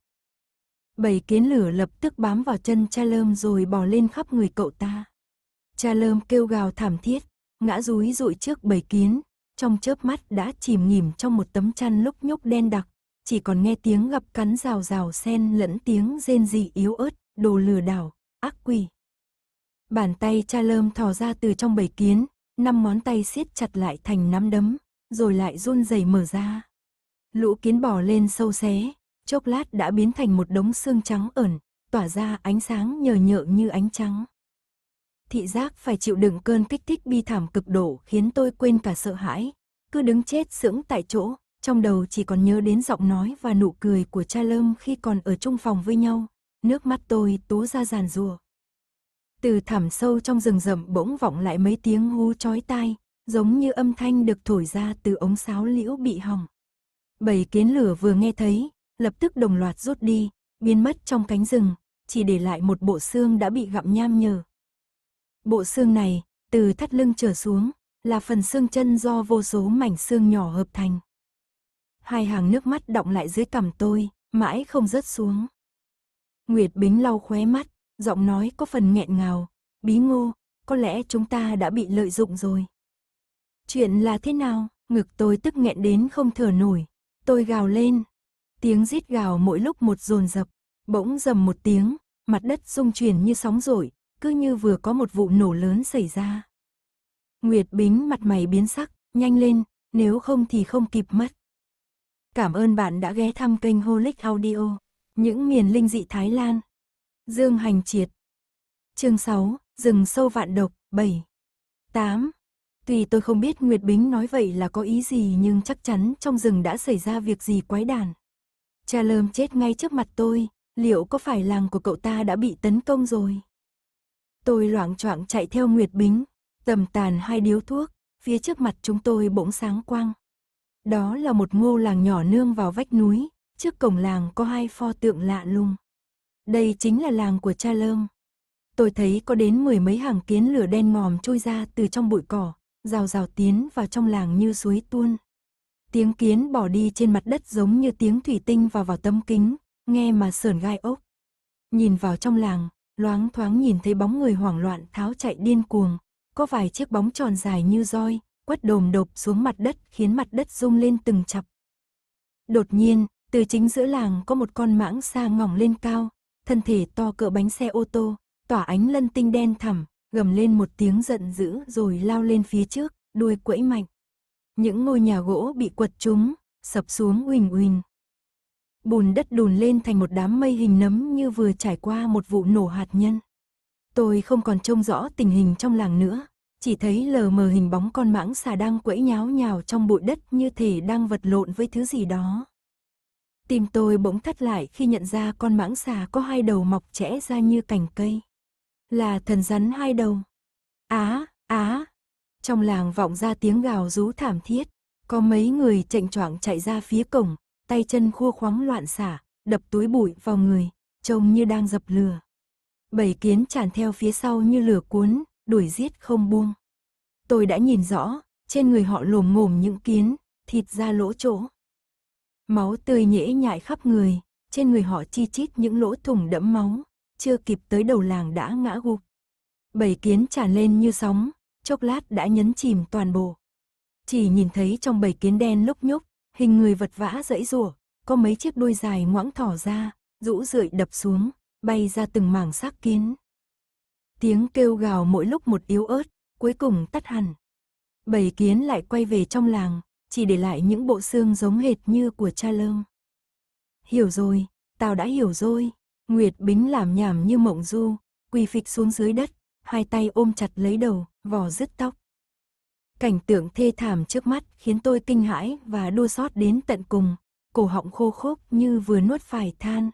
S1: Bảy kiến lửa lập tức bám vào chân cha lơm rồi bò lên khắp người cậu ta. Cha lơm kêu gào thảm thiết, ngã rúi rụi trước bảy kiến, trong chớp mắt đã chìm nghỉm trong một tấm chăn lúc nhúc đen đặc, chỉ còn nghe tiếng gặp cắn rào rào sen lẫn tiếng rên rỉ yếu ớt, đồ lừa đảo, ác quỷ. Bàn tay cha lơm thò ra từ trong bầy kiến, năm ngón tay siết chặt lại thành nắm đấm, rồi lại run rẩy mở ra. Lũ kiến bò lên sâu xé, chốc lát đã biến thành một đống xương trắng ẩn, tỏa ra ánh sáng nhờ nhợ như ánh trắng. Thị giác phải chịu đựng cơn kích thích bi thảm cực độ khiến tôi quên cả sợ hãi, cứ đứng chết sững tại chỗ, trong đầu chỉ còn nhớ đến giọng nói và nụ cười của cha Lâm khi còn ở chung phòng với nhau, nước mắt tôi túa ra giàn rùa. Từ thảm sâu trong rừng rậm bỗng vọng lại mấy tiếng hú chói tai, giống như âm thanh được thổi ra từ ống sáo liễu bị hỏng. Bầy kiến lửa vừa nghe thấy, lập tức đồng loạt rút đi, biến mất trong cánh rừng, chỉ để lại một bộ xương đã bị gặm nham nhở. Bộ xương này, từ thắt lưng trở xuống, là phần xương chân do vô số mảnh xương nhỏ hợp thành. Hai hàng nước mắt đọng lại dưới cằm tôi, mãi không rớt xuống. Nguyệt Bính lau khóe mắt, giọng nói có phần nghẹn ngào, bí ngô, có lẽ chúng ta đã bị lợi dụng rồi. Chuyện là thế nào? Ngực tôi tức nghẹn đến không thở nổi, tôi gào lên, tiếng rít gào mỗi lúc một dồn dập, bỗng dầm một tiếng, mặt đất rung chuyển như sóng dội cứ như vừa có một vụ nổ lớn xảy ra. Nguyệt Bính mặt mày biến sắc, nhanh lên, nếu không thì không kịp mất. Cảm ơn bạn đã ghé thăm kênh Holic Audio, những miền linh dị Thái Lan. Dương Hành Triệt Chương 6, rừng sâu vạn độc, 7 8 Tuy tôi không biết Nguyệt Bính nói vậy là có ý gì nhưng chắc chắn trong rừng đã xảy ra việc gì quái đản. Cha lơm chết ngay trước mặt tôi, liệu có phải làng của cậu ta đã bị tấn công rồi? Tôi loảng choạng chạy theo Nguyệt Bính, tầm tàn hai điếu thuốc, phía trước mặt chúng tôi bỗng sáng quang. Đó là một ngô làng nhỏ nương vào vách núi, trước cổng làng có hai pho tượng lạ lùng. Đây chính là làng của cha lơm. Tôi thấy có đến mười mấy hàng kiến lửa đen ngòm trôi ra từ trong bụi cỏ, rào rào tiến vào trong làng như suối tuôn, Tiếng kiến bỏ đi trên mặt đất giống như tiếng thủy tinh vào vào tâm kính, nghe mà sờn gai ốc. Nhìn vào trong làng, loáng thoáng nhìn thấy bóng người hoảng loạn tháo chạy điên cuồng, có vài chiếc bóng tròn dài như roi, quất đồm đột xuống mặt đất khiến mặt đất rung lên từng chập. Đột nhiên, từ chính giữa làng có một con mãng xa ngỏng lên cao, thân thể to cỡ bánh xe ô tô, tỏa ánh lân tinh đen thẳm, gầm lên một tiếng giận dữ rồi lao lên phía trước, đuôi quẫy mạnh những ngôi nhà gỗ bị quật trúng, sập xuống uỳnh uỳnh. Bùn đất đùn lên thành một đám mây hình nấm như vừa trải qua một vụ nổ hạt nhân. Tôi không còn trông rõ tình hình trong làng nữa, chỉ thấy lờ mờ hình bóng con mãng xà đang quẫy nháo nhào trong bụi đất như thể đang vật lộn với thứ gì đó. Tim tôi bỗng thắt lại khi nhận ra con mãng xà có hai đầu mọc chẽ ra như cành cây. Là thần rắn hai đầu. Á, á, trong làng vọng ra tiếng gào rú thảm thiết, có mấy người chạy choạng chạy ra phía cổng, tay chân khua khoáng loạn xả, đập túi bụi vào người, trông như đang dập lửa. Bảy kiến tràn theo phía sau như lửa cuốn, đuổi giết không buông. Tôi đã nhìn rõ, trên người họ lồm ngồm những kiến, thịt ra lỗ chỗ. Máu tươi nhễ nhại khắp người, trên người họ chi chít những lỗ thủng đẫm máu, chưa kịp tới đầu làng đã ngã gục. Bảy kiến tràn lên như sóng, chốc lát đã nhấn chìm toàn bộ. Chỉ nhìn thấy trong bầy kiến đen lúc nhúc, hình người vật vã dẫy rủa, có mấy chiếc đuôi dài ngoãng thỏ ra, rũ rượi đập xuống, bay ra từng mảng xác kiến. Tiếng kêu gào mỗi lúc một yếu ớt, cuối cùng tắt hẳn. Bầy kiến lại quay về trong làng, chỉ để lại những bộ xương giống hệt như của cha lơm. Hiểu rồi, tao đã hiểu rồi. Nguyệt Bính làm nhảm như mộng du, quỳ phịch xuống dưới đất, hai tay ôm chặt lấy đầu, vò rứt tóc. Cảnh tượng thê thảm trước mắt khiến tôi kinh hãi và đua xót đến tận cùng, cổ họng khô khốc như vừa nuốt phải than.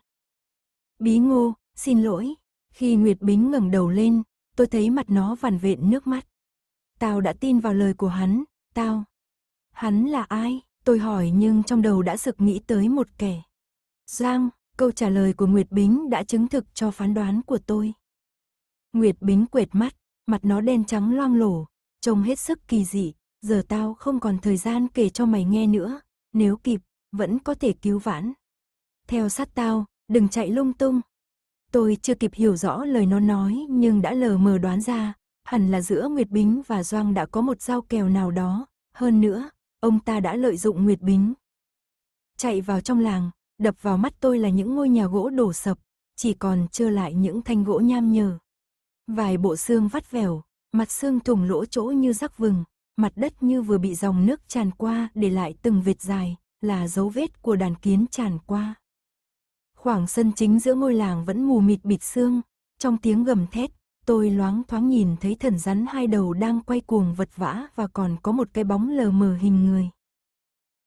S1: Bí ngô, xin lỗi. Khi Nguyệt Bính ngẩng đầu lên, tôi thấy mặt nó vằn vện nước mắt. Tao đã tin vào lời của hắn, tao. Hắn là ai? Tôi hỏi nhưng trong đầu đã sực nghĩ tới một kẻ. Giang, câu trả lời của Nguyệt Bính đã chứng thực cho phán đoán của tôi. Nguyệt Bính quệt mắt, mặt nó đen trắng loang lổ, trông hết sức kỳ dị, giờ tao không còn thời gian kể cho mày nghe nữa, nếu kịp, vẫn có thể cứu vãn. Theo sát tao, đừng chạy lung tung. Tôi chưa kịp hiểu rõ lời nó nói nhưng đã lờ mờ đoán ra, hẳn là giữa Nguyệt Bính và Doang đã có một giao kèo nào đó, hơn nữa, ông ta đã lợi dụng Nguyệt Bính. Chạy vào trong làng, đập vào mắt tôi là những ngôi nhà gỗ đổ sập, chỉ còn trơ lại những thanh gỗ nham nhở. Vài bộ xương vắt vẻo, mặt xương thủng lỗ chỗ như rắc vừng, mặt đất như vừa bị dòng nước tràn qua để lại từng vệt dài, là dấu vết của đàn kiến tràn qua. Khoảng sân chính giữa ngôi làng vẫn mù mịt bịt xương, trong tiếng gầm thét, tôi loáng thoáng nhìn thấy thần rắn hai đầu đang quay cuồng vật vã và còn có một cái bóng lờ mờ hình người.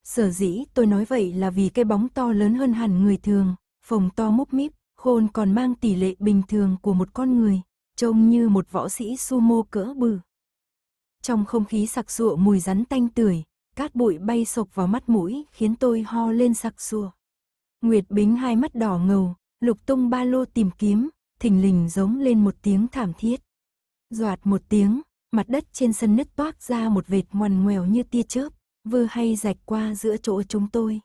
S1: Sở dĩ tôi nói vậy là vì cái bóng to lớn hơn hẳn người thường, phồng to múc míp, khôn còn mang tỷ lệ bình thường của một con người, trông như một võ sĩ sumo cỡ bự. Trong không khí sặc sụa mùi rắn tanh tưởi, cát bụi bay sộc vào mắt mũi khiến tôi ho lên sặc sụa. Nguyệt Bính hai mắt đỏ ngầu, lục tung ba lô tìm kiếm, thình lình giống lên một tiếng thảm thiết. Doạt một tiếng, mặt đất trên sân nứt toác ra một vệt ngoằn ngoèo như tia chớp, vừa hay rạch qua giữa chỗ chúng tôi.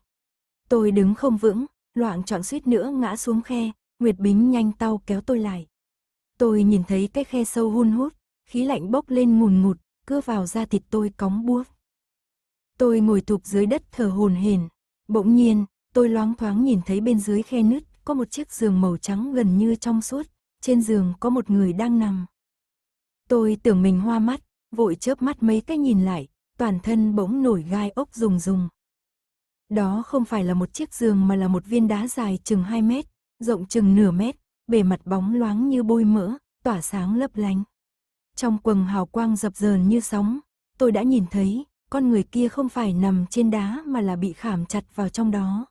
S1: Tôi đứng không vững, loạn trọn suýt nữa ngã xuống khe, Nguyệt Bính nhanh tao kéo tôi lại. Tôi nhìn thấy cái khe sâu hun hút, khí lạnh bốc lên ngùn ngụt, cưa vào da thịt tôi cóng buốt. Tôi ngồi thụp dưới đất thở hồn hển. Bỗng nhiên, tôi loáng thoáng nhìn thấy bên dưới khe nứt có một chiếc giường màu trắng gần như trong suốt, trên giường có một người đang nằm. Tôi tưởng mình hoa mắt, vội chớp mắt mấy cái nhìn lại, toàn thân bỗng nổi gai ốc rùng rùng. Đó không phải là một chiếc giường mà là một viên đá dài chừng 2 mét, rộng chừng nửa mét, bề mặt bóng loáng như bôi mỡ, tỏa sáng lấp lánh. Trong quầng hào quang dập dờn như sóng, tôi đã nhìn thấy, con người kia không phải nằm trên đá mà là bị khảm chặt vào trong đó.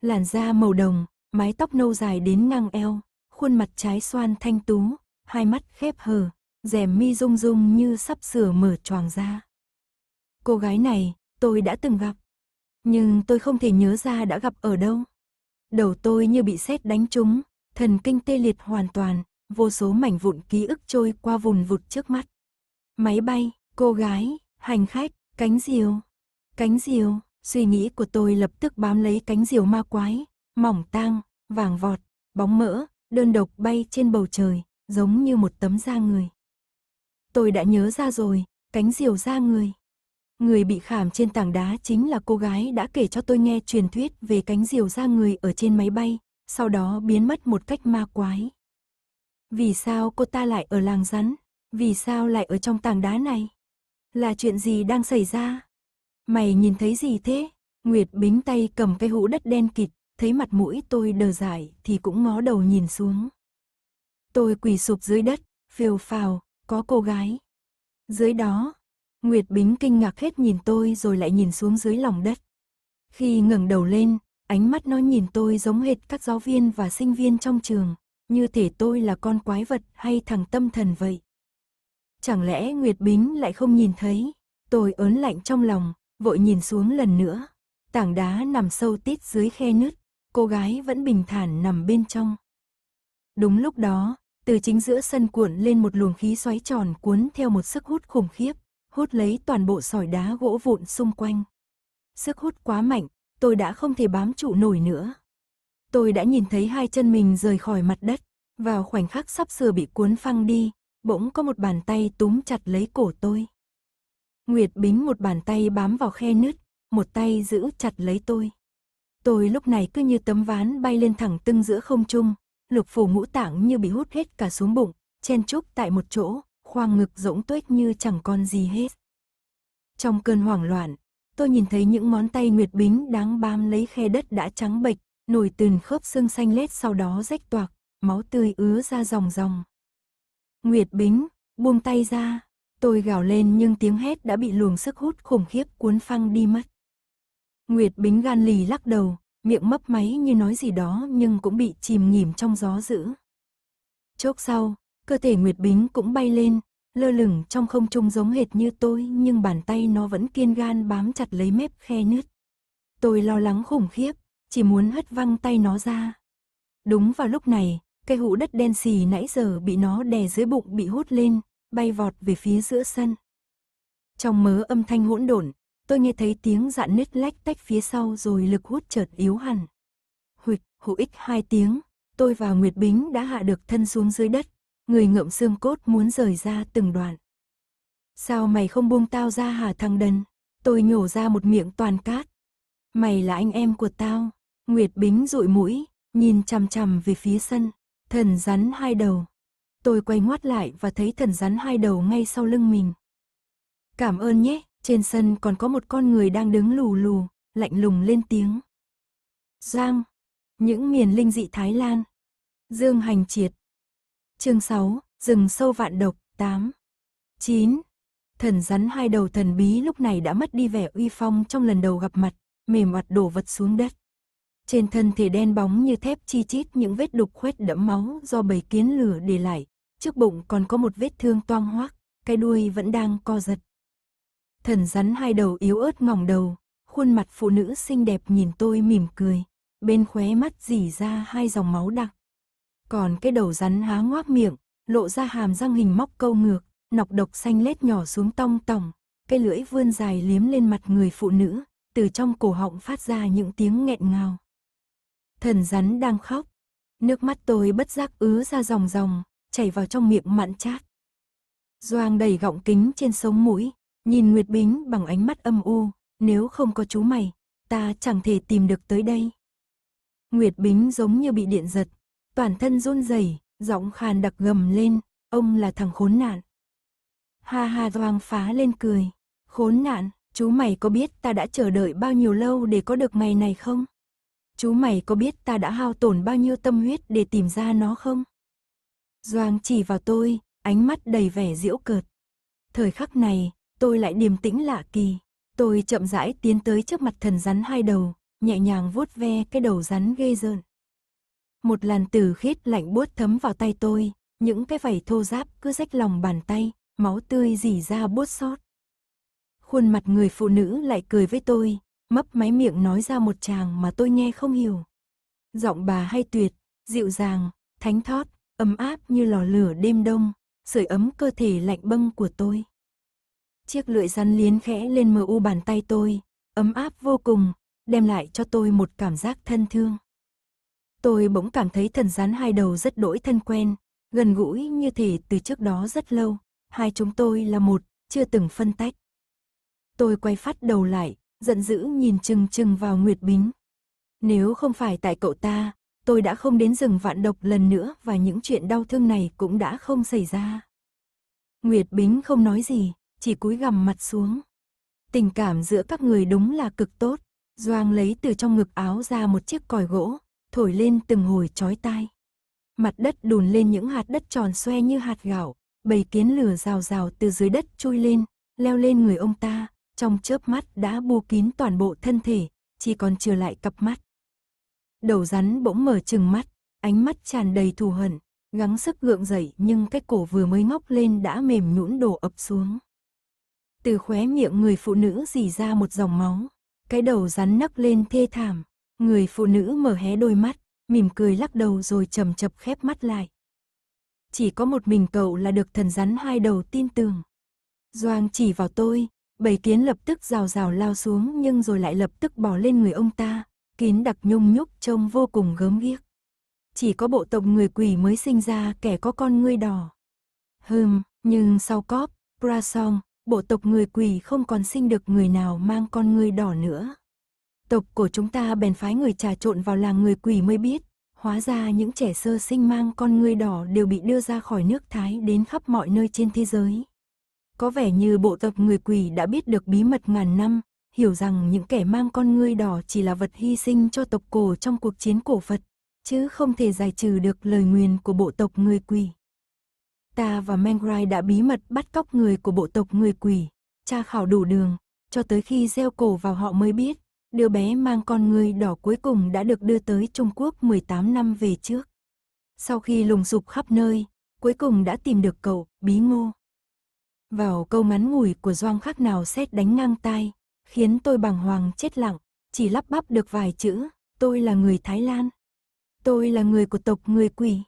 S1: Làn da màu đồng, mái tóc nâu dài đến ngang eo, khuôn mặt trái xoan thanh tú, hai mắt khép hờ, rèm mi rung rung như sắp sửa mở choàng ra. Cô gái này, tôi đã từng gặp, nhưng tôi không thể nhớ ra đã gặp ở đâu. Đầu tôi như bị sét đánh trúng, thần kinh tê liệt hoàn toàn, vô số mảnh vụn ký ức trôi qua vùn vụt trước mắt. Máy bay, cô gái, hành khách, cánh diều. Cánh diều, suy nghĩ của tôi lập tức bám lấy cánh diều ma quái, mỏng tang, vàng vọt, bóng mỡ, đơn độc bay trên bầu trời, giống như một tấm da người. Tôi đã nhớ ra rồi, cánh diều da người. Người bị khảm trên tảng đá chính là cô gái đã kể cho tôi nghe truyền thuyết về cánh diều da người ở trên máy bay, sau đó biến mất một cách ma quái. Vì sao cô ta lại ở làng rắn? Vì sao lại ở trong tảng đá này? Là chuyện gì đang xảy ra? Mày nhìn thấy gì thế? Nguyệt bính tay cầm cái hũ đất đen kịt, thấy mặt mũi tôi đờ dại thì cũng ngó đầu nhìn xuống. Tôi quỳ sụp dưới đất, phiêu phào, có cô gái. Dưới đó, Nguyệt Bính kinh ngạc hết nhìn tôi rồi lại nhìn xuống dưới lòng đất. Khi ngẩng đầu lên, Ánh mắt nó nhìn tôi giống hệt các giáo viên và sinh viên trong trường, như thể tôi là con quái vật hay thằng tâm thần vậy. Chẳng lẽ Nguyệt Bính lại không nhìn thấy? Tôi ớn lạnh trong lòng, vội nhìn xuống lần nữa. Tảng đá nằm sâu tít dưới khe nứt, cô gái vẫn bình thản nằm bên trong. Đúng lúc đó, từ chính giữa sân cuộn lên một luồng khí xoáy tròn cuốn theo một sức hút khủng khiếp, hút lấy toàn bộ sỏi đá gỗ vụn xung quanh. Sức hút quá mạnh, tôi đã không thể bám trụ nổi nữa. Tôi đã nhìn thấy hai chân mình rời khỏi mặt đất, vào khoảnh khắc sắp sửa bị cuốn phăng đi, bỗng có một bàn tay túm chặt lấy cổ tôi. Nguyệt Bính một bàn tay bám vào khe nứt, một tay giữ chặt lấy tôi. Tôi lúc này cứ như tấm ván bay lên thẳng tưng giữa không trung, lục phủ ngũ tạng như bị hút hết cả xuống bụng, chen chúc tại một chỗ, khoang ngực rỗng tuếch như chẳng còn gì hết. Trong cơn hoảng loạn, tôi nhìn thấy những món tay Nguyệt Bính đáng bám lấy khe đất đã trắng bệch, nổi từng khớp xương xanh lét sau đó rách toạc, máu tươi ứa ra ròng ròng. Nguyệt Bính, buông tay ra, tôi gào lên nhưng tiếng hét đã bị luồng sức hút khủng khiếp cuốn phăng đi mất. Nguyệt Bính gan lì lắc đầu, miệng mấp máy như nói gì đó nhưng cũng bị chìm nghỉm trong gió dữ. Chốc sau, cơ thể Nguyệt Bính cũng bay lên, lơ lửng trong không trung giống hệt như tôi nhưng bàn tay nó vẫn kiên gan bám chặt lấy mép khe nứt. Tôi lo lắng khủng khiếp, chỉ muốn hất văng tay nó ra. Đúng vào lúc này, cây hũ đất đen xì nãy giờ bị nó đè dưới bụng bị hút lên, bay vọt về phía giữa sân. Trong mớ âm thanh hỗn độn, tôi nghe thấy tiếng dạn nứt lách tách phía sau rồi lực hút chợt yếu hẳn. Huỵch, hụ ích hai tiếng, tôi và Nguyệt Bính đã hạ được thân xuống dưới đất, người ngậm xương cốt muốn rời ra từng đoạn. Sao mày không buông tao ra hả thằng đần? Tôi nhổ ra một miệng toàn cát. Mày là anh em của tao. Nguyệt Bính dụi mũi, nhìn chằm chằm về phía sân. Thần rắn hai đầu. Tôi quay ngoắt lại và thấy thần rắn hai đầu ngay sau lưng mình. Cảm ơn nhé, trên sân còn có một con người đang đứng lù lù, lạnh lùng lên tiếng. Giang, những miền linh dị Thái Lan. Dương Hành Triệt, Chương 6, rừng sâu vạn độc, 8. 9. Thần rắn hai đầu thần bí lúc này đã mất đi vẻ uy phong trong lần đầu gặp mặt, mềm mặt đổ vật xuống đất. Trên thân thể đen bóng như thép chi chít những vết đục khoét đẫm máu do bầy kiến lửa để lại, trước bụng còn có một vết thương toang hoác, cái đuôi vẫn đang co giật. Thần rắn hai đầu yếu ớt ngỏng đầu, khuôn mặt phụ nữ xinh đẹp nhìn tôi mỉm cười, bên khóe mắt dỉ ra hai dòng máu đặc. Còn cái đầu rắn há ngoác miệng, lộ ra hàm răng hình móc câu ngược, nọc độc xanh lét nhỏ xuống tong tòng cái lưỡi vươn dài liếm lên mặt người phụ nữ, từ trong cổ họng phát ra những tiếng nghẹn ngào. Thần rắn đang khóc, nước mắt tôi bất giác ứ ra ròng ròng, chảy vào trong miệng mặn chát. Doang đầy gọng kính trên sống mũi, nhìn Nguyệt Bính bằng ánh mắt âm u, nếu không có chú mày, ta chẳng thể tìm được tới đây. Nguyệt Bính giống như bị điện giật, toàn thân run rẩy, giọng khàn đặc gầm lên, ông là thằng khốn nạn. Ha ha Doang phá lên cười, khốn nạn, chú mày có biết ta đã chờ đợi bao nhiêu lâu để có được ngày này không? Chú mày có biết ta đã hao tổn bao nhiêu tâm huyết để tìm ra nó không? Doang chỉ vào tôi, ánh mắt đầy vẻ diễu cợt. Thời khắc này, tôi lại điềm tĩnh lạ kỳ. Tôi chậm rãi tiến tới trước mặt thần rắn hai đầu, nhẹ nhàng vuốt ve cái đầu rắn ghê rợn một làn từ khét lạnh buốt thấm vào tay tôi, những cái vảy thô ráp cứ rách lòng bàn tay, máu tươi rỉ ra buốt xót. Khuôn mặt người phụ nữ lại cười với tôi, mấp máy miệng nói ra một chàng mà tôi nghe không hiểu. Giọng bà hay tuyệt, dịu dàng, thánh thót, ấm áp như lò lửa đêm đông, sưởi ấm cơ thể lạnh bâng của tôi. Chiếc lưỡi rắn liến khẽ lên mờ u bàn tay tôi, ấm áp vô cùng, đem lại cho tôi một cảm giác thân thương tôi bỗng cảm thấy thần rắn hai đầu rất đổi thân quen, gần gũi như thể từ trước đó rất lâu, hai chúng tôi là một, chưa từng phân tách. Tôi quay phát đầu lại, giận dữ nhìn chừng chừng vào Nguyệt Bính. Nếu không phải tại cậu ta, tôi đã không đến rừng vạn độc lần nữa và những chuyện đau thương này cũng đã không xảy ra. Nguyệt Bính không nói gì, chỉ cúi gằm mặt xuống. Tình cảm giữa các người đúng là cực tốt. Doang lấy từ trong ngực áo ra một chiếc còi gỗ, thổi lên từng hồi chói tai. Mặt đất đùn lên những hạt đất tròn xoe như hạt gạo, bầy kiến lửa rào rào từ dưới đất chui lên, leo lên người ông ta, trong chớp mắt đã bu kín toàn bộ thân thể, chỉ còn chừa lại cặp mắt. Đầu rắn bỗng mở chừng mắt, ánh mắt tràn đầy thù hận, gắng sức gượng dậy nhưng cái cổ vừa mới ngóc lên đã mềm nhũn đổ ập xuống. Từ khóe miệng người phụ nữ dì ra một dòng máu, cái đầu rắn nấc lên thê thảm, Người phụ nữ mở hé đôi mắt, mỉm cười lắc đầu rồi chầm chập khép mắt lại. Chỉ có một mình cậu là được thần rắn hai đầu tin tưởng. Doang chỉ vào tôi, bầy kiến lập tức rào rào lao xuống nhưng rồi lại lập tức bỏ lên người ông ta, kiến đặc nhung nhúc trông vô cùng gớm ghiếc. Chỉ có bộ tộc người quỷ mới sinh ra kẻ có con ngươi đỏ. Hừm, nhưng sau cóp, Prasong, bộ tộc người quỷ không còn sinh được người nào mang con ngươi đỏ nữa. Tộc của chúng ta bèn phái người trà trộn vào làng người quỷ mới biết, hóa ra những trẻ sơ sinh mang con người đỏ đều bị đưa ra khỏi nước Thái đến khắp mọi nơi trên thế giới. Có vẻ như bộ tộc người quỷ đã biết được bí mật ngàn năm, hiểu rằng những kẻ mang con người đỏ chỉ là vật hy sinh cho tộc cổ trong cuộc chiến cổ Phật, chứ không thể giải trừ được lời nguyền của bộ tộc người quỷ. Ta và Mengrai đã bí mật bắt cóc người của bộ tộc người quỷ, tra khảo đủ đường, cho tới khi gieo cổ vào họ mới biết, đứa bé mang con người đỏ cuối cùng đã được đưa tới Trung Quốc 18 năm về trước. Sau khi lùng sục khắp nơi, cuối cùng đã tìm được cậu, bí ngô. Vào câu ngắn ngủi của Doang khác nào xét đánh ngang tai, khiến tôi bàng hoàng chết lặng, chỉ lắp bắp được vài chữ, tôi là người Thái Lan. Tôi là người của tộc người quỷ.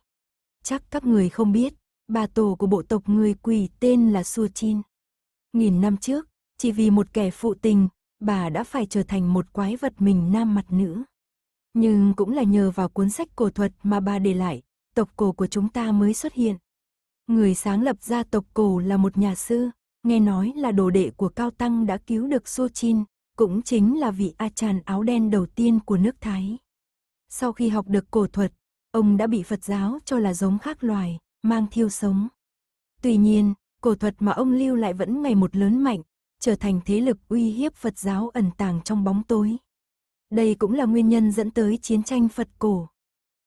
S1: Chắc các người không biết, bà tổ của bộ tộc người quỷ tên là Su Chin. Nghìn năm trước, chỉ vì một kẻ phụ tình bà đã phải trở thành một quái vật mình nam mặt nữ. Nhưng cũng là nhờ vào cuốn sách cổ thuật mà bà để lại, tộc cổ của chúng ta mới xuất hiện. Người sáng lập ra tộc cổ là một nhà sư, nghe nói là đồ đệ của Cao Tăng đã cứu được Su Chin, cũng chính là vị A Chan áo đen đầu tiên của nước Thái. Sau khi học được cổ thuật, ông đã bị Phật giáo cho là giống khác loài, mang thiêu sống. Tuy nhiên, cổ thuật mà ông lưu lại vẫn ngày một lớn mạnh, trở thành thế lực uy hiếp Phật giáo ẩn tàng trong bóng tối. Đây cũng là nguyên nhân dẫn tới chiến tranh Phật cổ.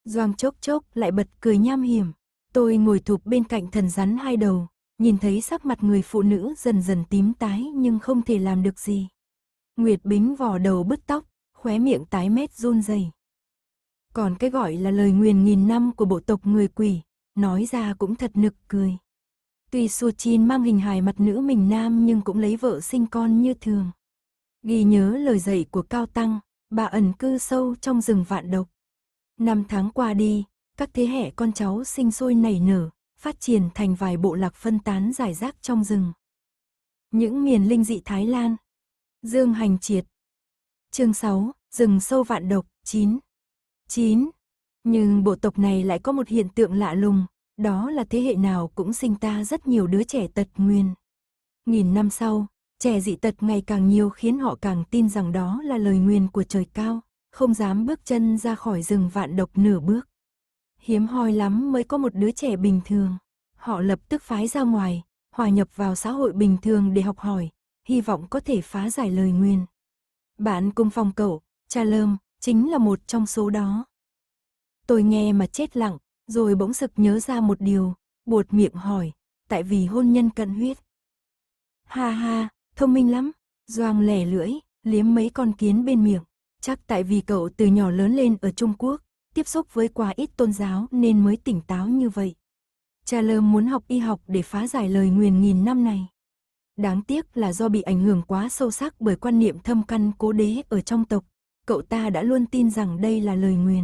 S1: Doang chốc chốc lại bật cười nham hiểm. Tôi ngồi thụp bên cạnh thần rắn hai đầu, nhìn thấy sắc mặt người phụ nữ dần dần tím tái nhưng không thể làm được gì. Nguyệt Bính vò đầu bứt tóc, khóe miệng tái mét run rẩy. Còn cái gọi là lời nguyền nghìn năm của bộ tộc người quỷ, nói ra cũng thật nực cười. Tuy Su Chin mang hình hài mặt nữ mình nam nhưng cũng lấy vợ sinh con như thường. Ghi nhớ lời dạy của Cao Tăng, bà ẩn cư sâu trong rừng vạn độc. Năm tháng qua đi, các thế hệ con cháu sinh sôi nảy nở, phát triển thành vài bộ lạc phân tán rải rác trong rừng. Những miền linh dị Thái Lan Dương Hành Triệt Chương 6, rừng sâu vạn độc, 9 9. Nhưng bộ tộc này lại có một hiện tượng lạ lùng, đó là thế hệ nào cũng sinh ta rất nhiều đứa trẻ tật nguyên. Nghìn năm sau, trẻ dị tật ngày càng nhiều khiến họ càng tin rằng đó là lời nguyền của trời cao, không dám bước chân ra khỏi rừng vạn độc nửa bước. Hiếm hoi lắm mới có một đứa trẻ bình thường. Họ lập tức phái ra ngoài, hòa nhập vào xã hội bình thường để học hỏi, hy vọng có thể phá giải lời nguyền. Bạn cùng phòng cậu, cha lơm, chính là một trong số đó. Tôi nghe mà chết lặng, rồi bỗng sực nhớ ra một điều, buột miệng hỏi, tại vì hôn nhân cận huyết. Ha ha, thông minh lắm, doang lẻ lưỡi, liếm mấy con kiến bên miệng, chắc tại vì cậu từ nhỏ lớn lên ở Trung Quốc, tiếp xúc với quá ít tôn giáo nên mới tỉnh táo như vậy. Cha lơ muốn học y học để phá giải lời nguyền nghìn năm này. Đáng tiếc là do bị ảnh hưởng quá sâu sắc bởi quan niệm thâm căn cố đế ở trong tộc, cậu ta đã luôn tin rằng đây là lời nguyền.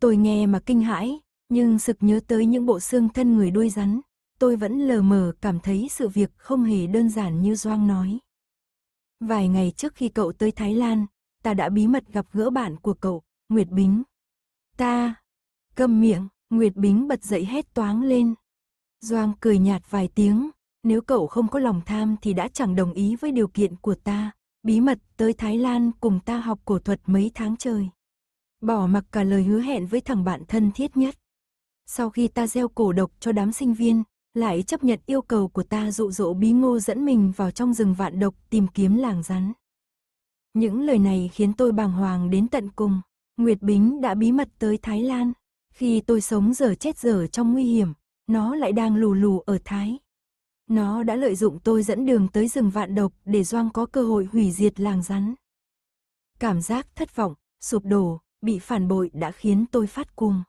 S1: Tôi nghe mà kinh hãi, nhưng sực nhớ tới những bộ xương thân người đuôi rắn, tôi vẫn lờ mờ cảm thấy sự việc không hề đơn giản như Doang nói. Vài ngày trước khi cậu tới Thái Lan, ta đã bí mật gặp gỡ bạn của cậu, Nguyệt Bính. Ta... Cầm miệng, Nguyệt Bính bật dậy hét toáng lên. Doang cười nhạt vài tiếng, nếu cậu không có lòng tham thì đã chẳng đồng ý với điều kiện của ta, bí mật tới Thái Lan cùng ta học cổ thuật mấy tháng trời. Bỏ mặc cả lời hứa hẹn với thằng bạn thân thiết nhất. Sau khi ta gieo cổ độc cho đám sinh viên, lại chấp nhận yêu cầu của ta dụ dỗ bí ngô dẫn mình vào trong rừng vạn độc tìm kiếm làng rắn. Những lời này khiến tôi bàng hoàng đến tận cùng. Nguyệt Bính đã bí mật tới Thái Lan. Khi tôi sống giờ chết giờ trong nguy hiểm, nó lại đang lù lù ở Thái. Nó đã lợi dụng tôi dẫn đường tới rừng vạn độc để Doang có cơ hội hủy diệt làng rắn. Cảm giác thất vọng, sụp đổ, bị phản bội đã khiến tôi phát cuồng.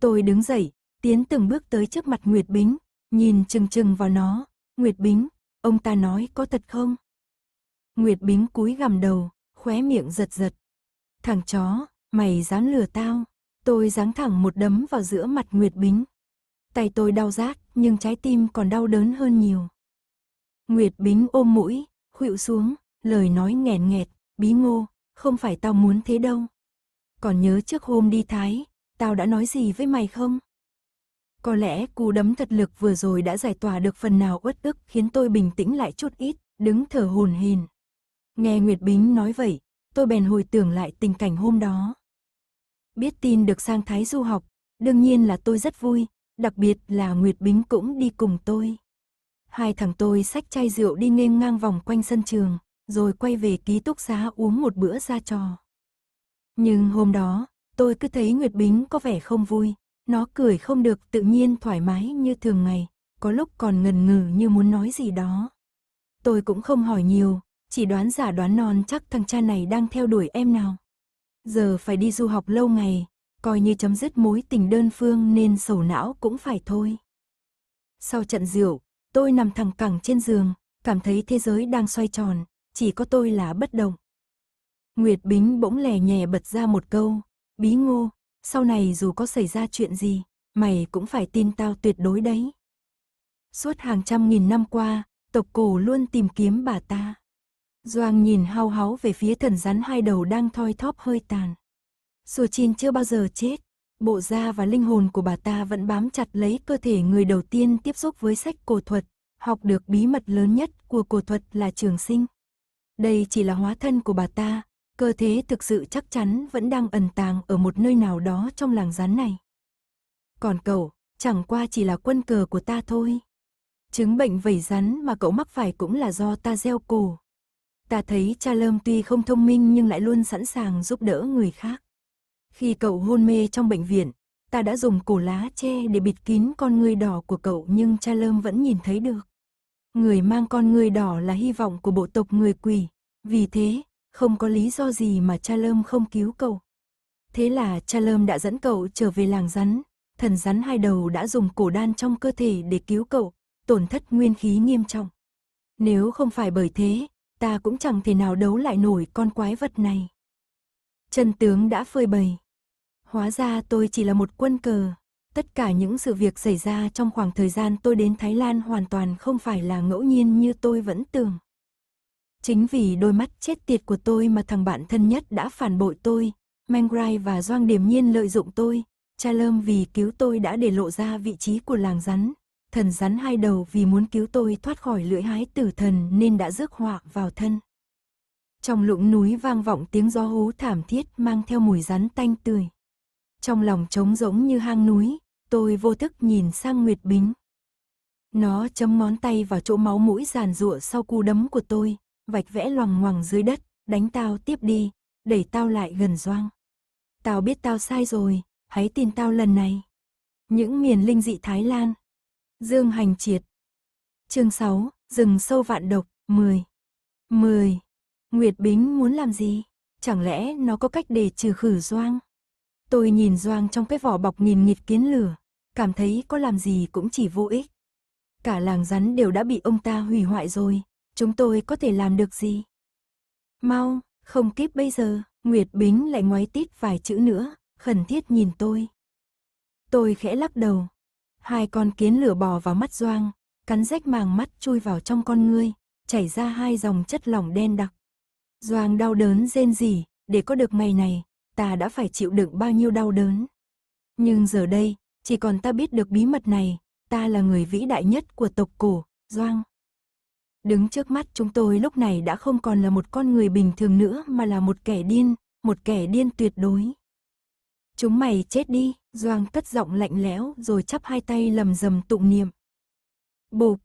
S1: Tôi đứng dậy, tiến từng bước tới trước mặt Nguyệt Bính, nhìn chừng chừng vào nó. Nguyệt Bính, ông ta nói có thật không? Nguyệt Bính cúi gằm đầu, khóe miệng giật giật. Thằng chó, mày dám lừa tao. Tôi giáng thẳng một đấm vào giữa mặt Nguyệt Bính. Tay tôi đau rát, nhưng trái tim còn đau đớn hơn nhiều. Nguyệt Bính ôm mũi, khuỵu xuống, lời nói nghẹn nghẹt, bí ngô, không phải tao muốn thế đâu. Còn nhớ trước hôm đi Thái, tao đã nói gì với mày không? Có lẽ cú đấm thật lực vừa rồi đã giải tỏa được phần nào uất ức khiến tôi bình tĩnh lại chút ít, đứng thở hồn hền. Nghe Nguyệt Bính nói vậy, tôi bèn hồi tưởng lại tình cảnh hôm đó. Biết tin được sang Thái du học, đương nhiên là tôi rất vui, đặc biệt là Nguyệt Bính cũng đi cùng tôi. Hai thằng tôi xách chai rượu đi nghênh ngang vòng quanh sân trường, rồi quay về ký túc xá uống một bữa ra trò. Nhưng hôm đó, Tôi cứ thấy Nguyệt Bính có vẻ không vui, nó cười không được tự nhiên thoải mái như thường ngày, có lúc còn ngần ngừ như muốn nói gì đó. Tôi cũng không hỏi nhiều, chỉ đoán giả đoán non chắc thằng cha này đang theo đuổi em nào. Giờ phải đi du học lâu ngày, coi như chấm dứt mối tình đơn phương nên sầu não cũng phải thôi. Sau trận rượu, tôi nằm thẳng cẳng trên giường, cảm thấy thế giới đang xoay tròn, chỉ có tôi là bất động. Nguyệt Bính bỗng lè nhẹ bật ra một câu, Bí ngô, sau này dù có xảy ra chuyện gì, mày cũng phải tin tao tuyệt đối đấy. Suốt hàng trăm nghìn năm qua, tộc cổ luôn tìm kiếm bà ta. Doang nhìn hao háo về phía thần rắn hai đầu đang thoi thóp hơi tàn. Sùa Chin chưa bao giờ chết, bộ da và linh hồn của bà ta vẫn bám chặt lấy cơ thể người đầu tiên tiếp xúc với sách cổ thuật, học được bí mật lớn nhất của cổ thuật là trường sinh. Đây chỉ là hóa thân của bà ta, cơ thế thực sự chắc chắn vẫn đang ẩn tàng ở một nơi nào đó trong làng rắn này. Còn cậu, chẳng qua chỉ là quân cờ của ta thôi. Chứng bệnh vẩy rắn mà cậu mắc phải cũng là do ta gieo cổ. Ta thấy cha Lâm tuy không thông minh nhưng lại luôn sẵn sàng giúp đỡ người khác. Khi cậu hôn mê trong bệnh viện, ta đã dùng cổ lá che để bịt kín con người đỏ của cậu nhưng cha Lâm vẫn nhìn thấy được. Người mang con người đỏ là hy vọng của bộ tộc người quỷ, vì thế không có lý do gì mà cha lơm không cứu cậu. Thế là cha lơm đã dẫn cậu trở về làng rắn, thần rắn hai đầu đã dùng cổ đan trong cơ thể để cứu cậu, tổn thất nguyên khí nghiêm trọng. Nếu không phải bởi thế, ta cũng chẳng thể nào đấu lại nổi con quái vật này. Chân tướng đã phơi bày. Hóa ra tôi chỉ là một quân cờ. Tất cả những sự việc xảy ra trong khoảng thời gian tôi đến Thái Lan hoàn toàn không phải là ngẫu nhiên như tôi vẫn tưởng. Chính vì đôi mắt chết tiệt của tôi mà thằng bạn thân nhất đã phản bội tôi, Mangrai và Doang Điềm Nhiên lợi dụng tôi, Cha Lơm vì cứu tôi đã để lộ ra vị trí của làng rắn, thần rắn hai đầu vì muốn cứu tôi thoát khỏi lưỡi hái tử thần nên đã rước họa vào thân. Trong lũng núi vang vọng tiếng gió hú thảm thiết mang theo mùi rắn tanh tươi. Trong lòng trống rỗng như hang núi, tôi vô thức nhìn sang Nguyệt Bính. Nó chấm ngón tay vào chỗ máu mũi giàn rụa sau cú đấm của tôi, vạch vẽ loằng ngoằng dưới đất, đánh tao tiếp đi, đẩy tao lại gần doang. Tao biết tao sai rồi, hãy tin tao lần này. Những miền linh dị Thái Lan. Dương Hành Triệt. Chương 6, rừng sâu vạn độc, 10. 10. Nguyệt Bính muốn làm gì? Chẳng lẽ nó có cách để trừ khử doang? Tôi nhìn doang trong cái vỏ bọc nghìn nghịt kiến lửa, cảm thấy có làm gì cũng chỉ vô ích. Cả làng rắn đều đã bị ông ta hủy hoại rồi, chúng tôi có thể làm được gì? Mau, không kịp bây giờ, Nguyệt Bính lại ngoái tít vài chữ nữa, khẩn thiết nhìn tôi. Tôi khẽ lắc đầu. Hai con kiến lửa bò vào mắt Doang, cắn rách màng mắt chui vào trong con ngươi, chảy ra hai dòng chất lỏng đen đặc. Doang đau đớn rên rỉ, để có được ngày này, ta đã phải chịu đựng bao nhiêu đau đớn. Nhưng giờ đây, chỉ còn ta biết được bí mật này, ta là người vĩ đại nhất của tộc cổ, Doang. Đứng trước mắt chúng tôi lúc này đã không còn là một con người bình thường nữa mà là một kẻ điên, một kẻ điên tuyệt đối. Chúng mày chết đi, Doang cất giọng lạnh lẽo rồi chắp hai tay lầm rầm tụng niệm. Bộp,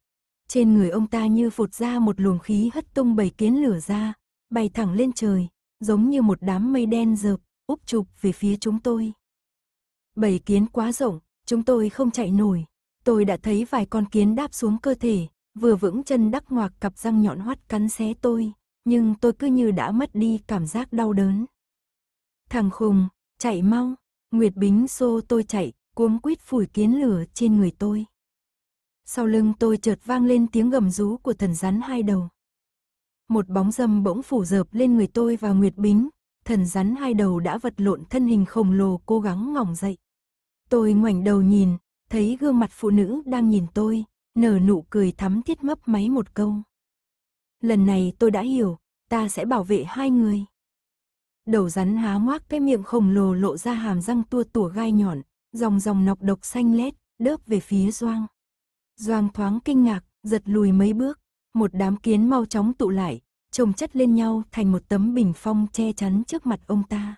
S1: trên người ông ta như phột ra một luồng khí hất tung bảy kiến lửa ra, bay thẳng lên trời, giống như một đám mây đen dợp, úp chụp về phía chúng tôi. Bảy kiến quá rộng, chúng tôi không chạy nổi. Tôi đã thấy vài con kiến đáp xuống cơ thể, Vừa vững chân đắc ngoạc cặp răng nhọn hoắt cắn xé tôi, nhưng tôi cứ như đã mất đi cảm giác đau đớn. Thằng khùng, chạy mau, Nguyệt Bính xô tôi chạy, cuống quýt phủi kiến lửa trên người tôi. Sau lưng tôi chợt vang lên tiếng gầm rú của thần rắn hai đầu. Một bóng dâm bỗng phủ dợp lên người tôi và Nguyệt Bính, thần rắn hai đầu đã vật lộn thân hình khổng lồ cố gắng ngỏng dậy. Tôi ngoảnh đầu nhìn, thấy gương mặt phụ nữ đang nhìn tôi, nở nụ cười thắm thiết mấp máy một câu. Lần này tôi đã hiểu, ta sẽ bảo vệ hai người. Đầu rắn há ngoác cái miệng khổng lồ lộ ra hàm răng tua tủa gai nhọn, dòng dòng nọc độc xanh lét, đớp về phía Doang. Doang thoáng kinh ngạc, giật lùi mấy bước, một đám kiến mau chóng tụ lại, chồng chất lên nhau thành một tấm bình phong che chắn trước mặt ông ta.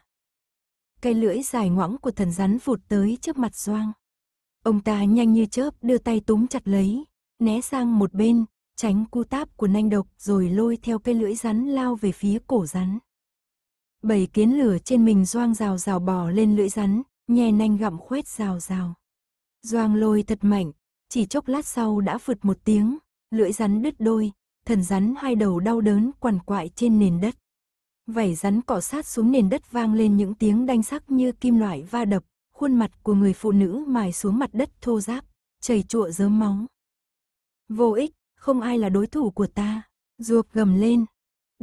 S1: Cây lưỡi dài ngoãng của thần rắn vụt tới trước mặt Doang. Ông ta nhanh như chớp đưa tay túm chặt lấy, né sang một bên, tránh cu táp của nanh độc rồi lôi theo cây lưỡi rắn lao về phía cổ rắn. Bảy kiến lửa trên mình doang rào rào bò lên lưỡi rắn, nhè nanh gặm khoét rào rào. Doang lôi thật mạnh, chỉ chốc lát sau đã phượt một tiếng, lưỡi rắn đứt đôi, thần rắn hai đầu đau đớn quằn quại trên nền đất. Vảy rắn cọ sát xuống nền đất vang lên những tiếng đanh sắc như kim loại va đập, khuôn mặt của người phụ nữ mài xuống mặt đất thô ráp, chảy chụa rớm máu. Vô ích, không ai là đối thủ của ta, ruột gầm lên.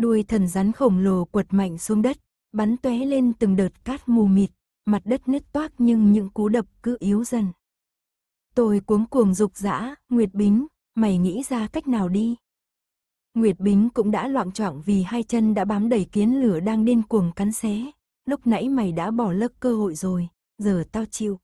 S1: Đuôi thần rắn khổng lồ quật mạnh xuống đất, bắn tóe lên từng đợt cát mù mịt, mặt đất nứt toác nhưng những cú đập cứ yếu dần. Tôi cuống cuồng dục dã, Nguyệt Bính, mày nghĩ ra cách nào đi. Nguyệt Bính cũng đã loạn trọng vì hai chân đã bám đầy kiến lửa đang điên cuồng cắn xé. Lúc nãy mày đã bỏ lỡ cơ hội rồi, giờ tao chịu.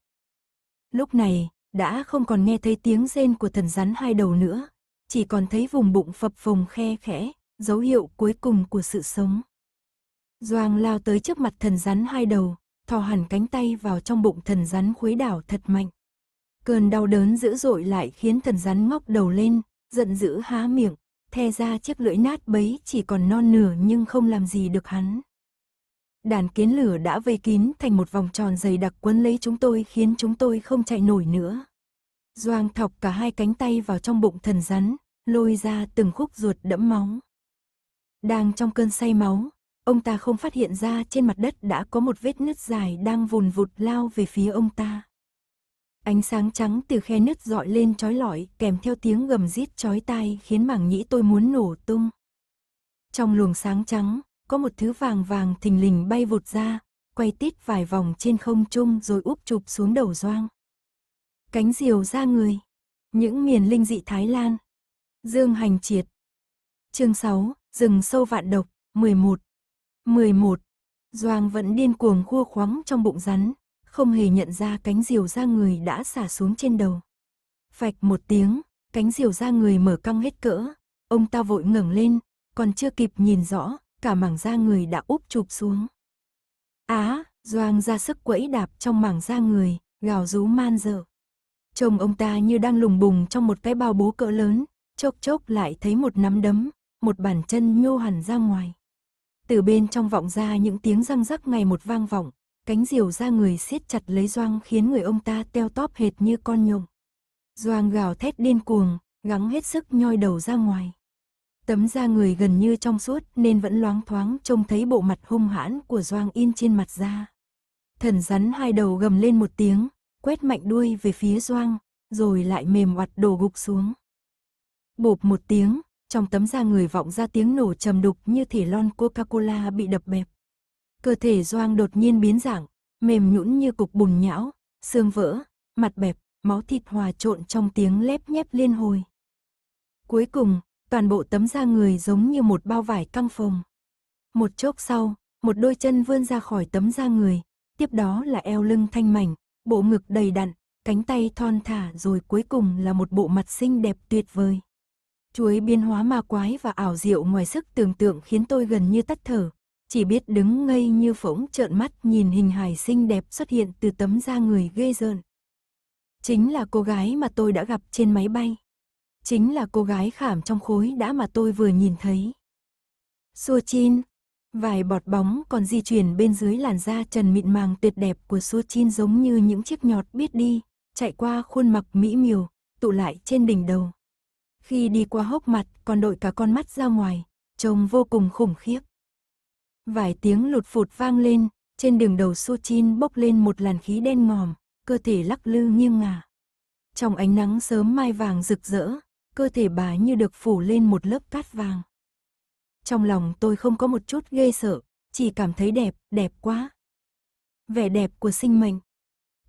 S1: Lúc này, đã không còn nghe thấy tiếng rên của thần rắn hai đầu nữa, chỉ còn thấy vùng bụng phập phồng khe khẽ, dấu hiệu cuối cùng của sự sống. Doang lao tới trước mặt thần rắn hai đầu, thò hẳn cánh tay vào trong bụng thần rắn khuấy đảo thật mạnh. Cơn đau đớn dữ dội lại khiến thần rắn ngóc đầu lên, giận dữ há miệng, the ra chiếc lưỡi nát bấy chỉ còn non nửa nhưng không làm gì được hắn đàn kiến lửa đã vây kín thành một vòng tròn dày đặc quấn lấy chúng tôi khiến chúng tôi không chạy nổi nữa. Doang thọc cả hai cánh tay vào trong bụng thần rắn, lôi ra từng khúc ruột đẫm máu. Đang trong cơn say máu, ông ta không phát hiện ra trên mặt đất đã có một vết nứt dài đang vùn vụt lao về phía ông ta. Ánh sáng trắng từ khe nứt dọi lên trói lọi kèm theo tiếng gầm rít chói tai khiến mảng nhĩ tôi muốn nổ tung. Trong luồng sáng trắng, có một thứ vàng vàng thình lình bay vụt ra, quay tít vài vòng trên không trung rồi úp chụp xuống đầu Doang. Cánh diều ra người, những miền linh dị Thái Lan. Dương Hành Triệt. Chương 6, rừng sâu vạn độc, 11. 11. Doang vẫn điên cuồng khua khoáng trong bụng rắn, không hề nhận ra cánh diều ra người đã xả xuống trên đầu. Phạch một tiếng, cánh diều ra người mở căng hết cỡ, ông ta vội ngẩng lên, còn chưa kịp nhìn rõ, cả mảng da người đã úp chụp xuống. Á, Doang ra sức quẫy đạp trong mảng da người, gào rú man dở. Chồng ông ta như đang lùng bùng trong một cái bao bố cỡ lớn, chốc chốc lại thấy một nắm đấm, một bàn chân nhô hẳn ra ngoài. Từ bên trong vọng ra những tiếng răng rắc ngày một vang vọng, cánh diều ra người siết chặt lấy Doang khiến người ông ta teo tóp hệt như con nhộng. Doang gào thét điên cuồng, gắng hết sức nhoi đầu ra ngoài. Tấm da người gần như trong suốt nên vẫn loáng thoáng trông thấy bộ mặt hung hãn của Doang in trên mặt da. Thần rắn hai đầu gầm lên một tiếng, quét mạnh đuôi về phía Doang, rồi lại mềm oặt đổ gục xuống. Bộp một tiếng, trong tấm da người vọng ra tiếng nổ trầm đục như thể lon Coca-Cola bị đập bẹp. Cơ thể Doang đột nhiên biến dạng, mềm nhũn như cục bùn nhão, xương vỡ, mặt bẹp, máu thịt hòa trộn trong tiếng lép nhép liên hồi. Cuối cùng, toàn bộ tấm da người giống như một bao vải căng phồng. Một chốc sau, một đôi chân vươn ra khỏi tấm da người, tiếp đó là eo lưng thanh mảnh, bộ ngực đầy đặn, cánh tay thon thả rồi cuối cùng là một bộ mặt xinh đẹp tuyệt vời. Chuối biến hóa ma quái và ảo diệu ngoài sức tưởng tượng khiến tôi gần như tắt thở, chỉ biết đứng ngây như phỗng trợn mắt nhìn hình hài xinh đẹp xuất hiện từ tấm da người ghê rợn. Chính là cô gái mà tôi đã gặp trên máy bay chính là cô gái khảm trong khối đã mà tôi vừa nhìn thấy. Sua Chin, vài bọt bóng còn di chuyển bên dưới làn da trần mịn màng tuyệt đẹp của Sua Chin giống như những chiếc nhọt biết đi, chạy qua khuôn mặt mỹ miều, tụ lại trên đỉnh đầu. Khi đi qua hốc mặt còn đội cả con mắt ra ngoài, trông vô cùng khủng khiếp. Vài tiếng lụt phụt vang lên, trên đường đầu Sua Chin bốc lên một làn khí đen ngòm, cơ thể lắc lư nghiêng ngả. Trong ánh nắng sớm mai vàng rực rỡ, cơ thể bà như được phủ lên một lớp cát vàng. Trong lòng tôi không có một chút ghê sợ, chỉ cảm thấy đẹp, đẹp quá. Vẻ đẹp của sinh mệnh.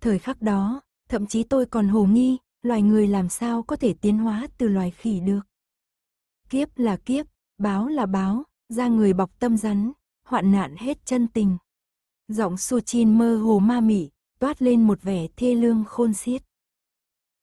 S1: Thời khắc đó, thậm chí tôi còn hồ nghi, loài người làm sao có thể tiến hóa từ loài khỉ được. Kiếp là kiếp, báo là báo, ra người bọc tâm rắn, hoạn nạn hết chân tình. Giọng Su Chin mơ hồ ma mị, toát lên một vẻ thê lương khôn xiết.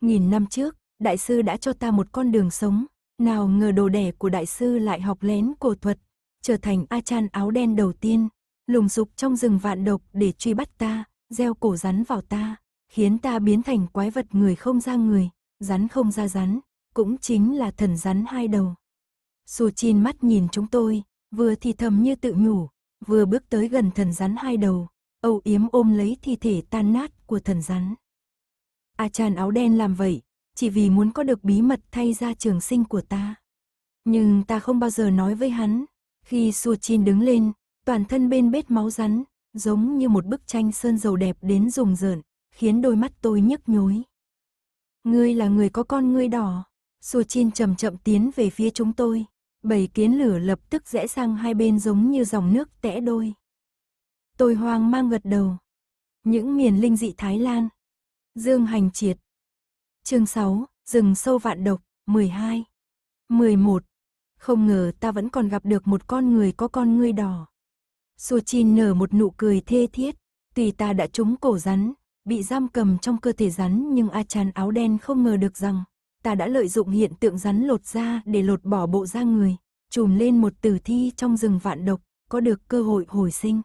S1: Nghìn năm trước, đại sư đã cho ta một con đường sống, nào ngờ đồ đẻ của đại sư lại học lén cổ thuật, trở thành A Chan áo đen đầu tiên, lùng sục trong rừng vạn độc để truy bắt ta, gieo cổ rắn vào ta, khiến ta biến thành quái vật người không ra người, rắn không ra rắn, cũng chính là thần rắn hai đầu. Su Chin mắt nhìn chúng tôi, vừa thì thầm như tự nhủ, vừa bước tới gần thần rắn hai đầu, Âu Yếm ôm lấy thi thể tan nát của thần rắn. A Chan áo đen làm vậy, chỉ vì muốn có được bí mật thay ra trường sinh của ta. Nhưng ta không bao giờ nói với hắn. Khi Su Chin đứng lên, toàn thân bên bết máu rắn, giống như một bức tranh sơn dầu đẹp đến rùng rợn, khiến đôi mắt tôi nhức nhối. Ngươi là người có con ngươi đỏ. Su Chin chậm chậm tiến về phía chúng tôi. Bảy kiến lửa lập tức rẽ sang hai bên giống như dòng nước tẽ đôi. Tôi hoang mang gật đầu. Những miền linh dị Thái Lan. Dương hành triệt, Chương 6, rừng sâu vạn độc, 12. 11. Không ngờ ta vẫn còn gặp được một con người có con ngươi đỏ. Suchin nở một nụ cười thê thiết, tùy ta đã trúng cổ rắn, bị giam cầm trong cơ thể rắn nhưng A Chan áo đen không ngờ được rằng, ta đã lợi dụng hiện tượng rắn lột da để lột bỏ bộ da người, trùm lên một tử thi trong rừng vạn độc, có được cơ hội hồi sinh.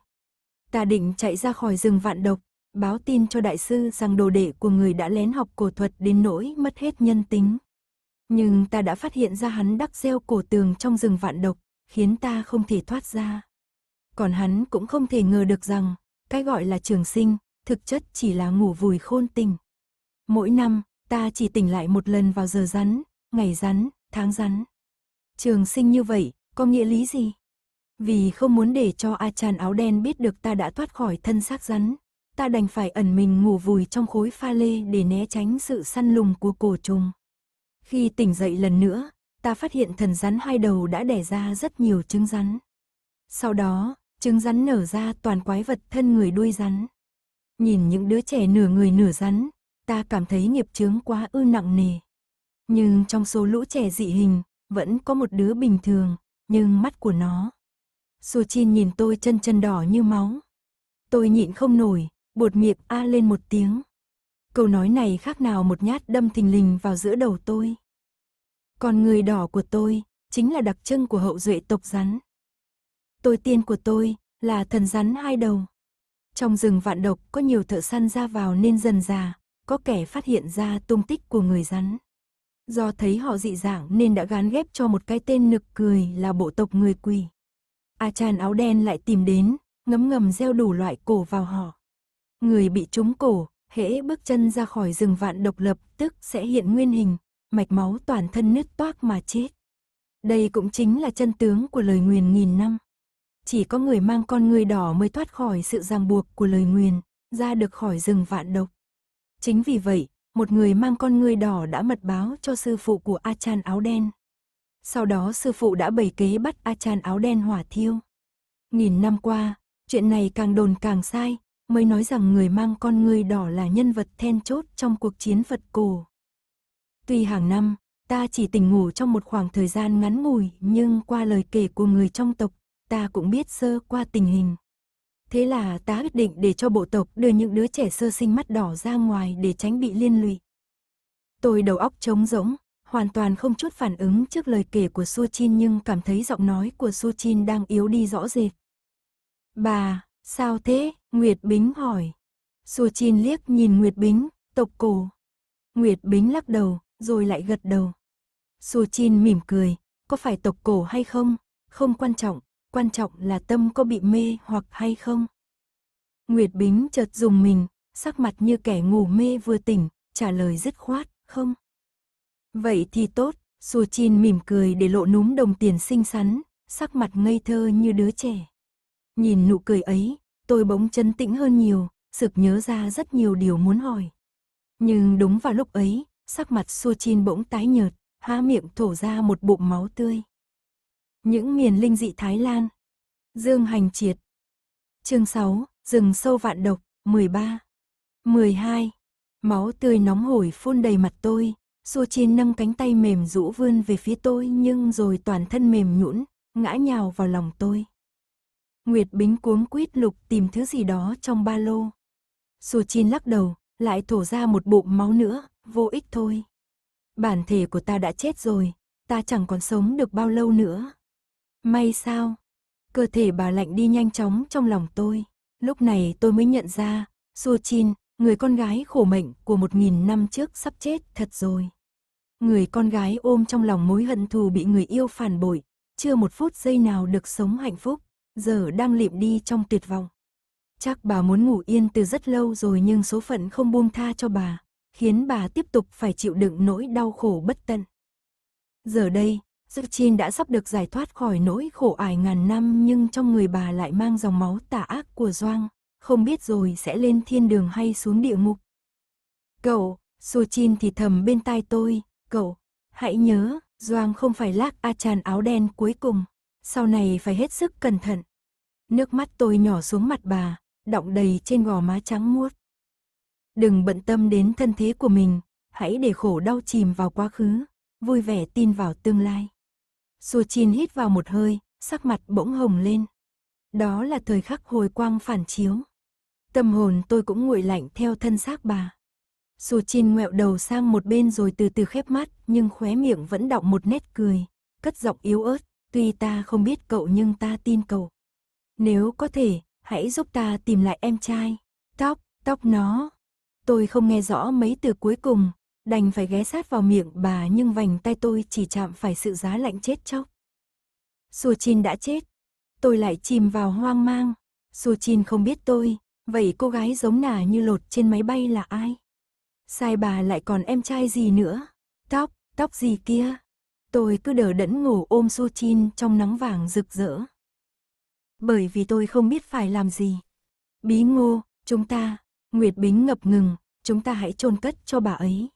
S1: Ta định chạy ra khỏi rừng vạn độc, báo tin cho đại sư rằng đồ đệ của người đã lén học cổ thuật đến nỗi mất hết nhân tính. Nhưng ta đã phát hiện ra hắn đắc gieo cổ tường trong rừng vạn độc, khiến ta không thể thoát ra. Còn hắn cũng không thể ngờ được rằng, cái gọi là trường sinh, thực chất chỉ là ngủ vùi khôn tình. Mỗi năm, ta chỉ tỉnh lại một lần vào giờ rắn, ngày rắn, tháng rắn. Trường sinh như vậy, có nghĩa lý gì? Vì không muốn để cho A Chan áo đen biết được ta đã thoát khỏi thân xác rắn, ta đành phải ẩn mình ngủ vùi trong khối pha lê để né tránh sự săn lùng của cổ trùng. Khi tỉnh dậy lần nữa, ta phát hiện thần rắn hai đầu đã đẻ ra rất nhiều trứng rắn. Sau đó, trứng rắn nở ra toàn quái vật thân người đuôi rắn. Nhìn những đứa trẻ nửa người nửa rắn, ta cảm thấy nghiệp chướng quá ư nặng nề. Nhưng trong số lũ trẻ dị hình, vẫn có một đứa bình thường, nhưng mắt của nó. sô Chin nhìn tôi chân chân đỏ như máu. Tôi nhịn không nổi, Bột miệng a lên một tiếng. Câu nói này khác nào một nhát đâm thình lình vào giữa đầu tôi. Còn người đỏ của tôi chính là đặc trưng của hậu duệ tộc rắn. Tôi tiên của tôi là thần rắn hai đầu. Trong rừng vạn độc có nhiều thợ săn ra vào nên dần già, có kẻ phát hiện ra tung tích của người rắn. Do thấy họ dị dạng nên đã gán ghép cho một cái tên nực cười là bộ tộc người quỳ A chan áo đen lại tìm đến, ngấm ngầm gieo đủ loại cổ vào họ. Người bị trúng cổ, hễ bước chân ra khỏi rừng vạn độc lập tức sẽ hiện nguyên hình, mạch máu toàn thân nứt toác mà chết. Đây cũng chính là chân tướng của lời nguyền nghìn năm. Chỉ có người mang con người đỏ mới thoát khỏi sự ràng buộc của lời nguyền, ra được khỏi rừng vạn độc. Chính vì vậy, một người mang con người đỏ đã mật báo cho sư phụ của A Chan áo đen. Sau đó sư phụ đã bày kế bắt A Chan áo đen hỏa thiêu. Nghìn năm qua, chuyện này càng đồn càng sai, mới nói rằng người mang con người đỏ là nhân vật then chốt trong cuộc chiến Phật cổ. Tuy hàng năm, ta chỉ tỉnh ngủ trong một khoảng thời gian ngắn ngủi nhưng qua lời kể của người trong tộc, ta cũng biết sơ qua tình hình. Thế là ta quyết định để cho bộ tộc đưa những đứa trẻ sơ sinh mắt đỏ ra ngoài để tránh bị liên lụy. Tôi đầu óc trống rỗng, hoàn toàn không chút phản ứng trước lời kể của Su Chin nhưng cảm thấy giọng nói của Su Chin đang yếu đi rõ rệt. Bà, Sao thế? Nguyệt Bính hỏi. Xua Chin liếc nhìn Nguyệt Bính, tộc cổ. Nguyệt Bính lắc đầu, rồi lại gật đầu. Xua Chin mỉm cười, có phải tộc cổ hay không? Không quan trọng, quan trọng là tâm có bị mê hoặc hay không. Nguyệt Bính chợt dùng mình, sắc mặt như kẻ ngủ mê vừa tỉnh, trả lời dứt khoát, không. Vậy thì tốt, Xua Chin mỉm cười để lộ núm đồng tiền xinh xắn, sắc mặt ngây thơ như đứa trẻ. Nhìn nụ cười ấy, tôi bỗng chấn tĩnh hơn nhiều, sực nhớ ra rất nhiều điều muốn hỏi. Nhưng đúng vào lúc ấy, sắc mặt xua chin bỗng tái nhợt, há miệng thổ ra một bụng máu tươi. Những miền linh dị Thái Lan Dương Hành Triệt Chương 6, rừng sâu vạn độc, 13 12 Máu tươi nóng hổi phun đầy mặt tôi, xua chin nâng cánh tay mềm rũ vươn về phía tôi nhưng rồi toàn thân mềm nhũn ngã nhào vào lòng tôi. Nguyệt Bính cuống quýt lục tìm thứ gì đó trong ba lô. Sô Chin lắc đầu, lại thổ ra một bộ máu nữa, vô ích thôi. Bản thể của ta đã chết rồi, ta chẳng còn sống được bao lâu nữa. May sao? Cơ thể bà lạnh đi nhanh chóng trong lòng tôi. Lúc này tôi mới nhận ra, Sô Chin, người con gái khổ mệnh của một nghìn năm trước sắp chết thật rồi. Người con gái ôm trong lòng mối hận thù bị người yêu phản bội, chưa một phút giây nào được sống hạnh phúc giờ đang lịm đi trong tuyệt vọng. Chắc bà muốn ngủ yên từ rất lâu rồi nhưng số phận không buông tha cho bà, khiến bà tiếp tục phải chịu đựng nỗi đau khổ bất tận. Giờ đây, Chin đã sắp được giải thoát khỏi nỗi khổ ải ngàn năm nhưng trong người bà lại mang dòng máu tà ác của Doang, không biết rồi sẽ lên thiên đường hay xuống địa ngục. Cậu, Chin thì thầm bên tai tôi, cậu, hãy nhớ, Doang không phải lác A Chan áo đen cuối cùng sau này phải hết sức cẩn thận. Nước mắt tôi nhỏ xuống mặt bà, đọng đầy trên gò má trắng muốt. Đừng bận tâm đến thân thế của mình, hãy để khổ đau chìm vào quá khứ, vui vẻ tin vào tương lai. Sua Chin hít vào một hơi, sắc mặt bỗng hồng lên. Đó là thời khắc hồi quang phản chiếu. Tâm hồn tôi cũng nguội lạnh theo thân xác bà. Sua Chin ngoẹo đầu sang một bên rồi từ từ khép mắt, nhưng khóe miệng vẫn đọng một nét cười, cất giọng yếu ớt. Tuy ta không biết cậu nhưng ta tin cậu. Nếu có thể, hãy giúp ta tìm lại em trai. Tóc, tóc nó. Tôi không nghe rõ mấy từ cuối cùng, đành phải ghé sát vào miệng bà nhưng vành tay tôi chỉ chạm phải sự giá lạnh chết chóc. Sùa Chin đã chết. Tôi lại chìm vào hoang mang. Sùa Chin không biết tôi, vậy cô gái giống nà như lột trên máy bay là ai? Sai bà lại còn em trai gì nữa? Tóc, tóc gì kia? Tôi cứ đờ đẫn ngủ ôm Su Chin trong nắng vàng rực rỡ. Bởi vì tôi không biết phải làm gì. Bí ngô, chúng ta, Nguyệt Bính ngập ngừng, chúng ta hãy chôn cất cho bà ấy.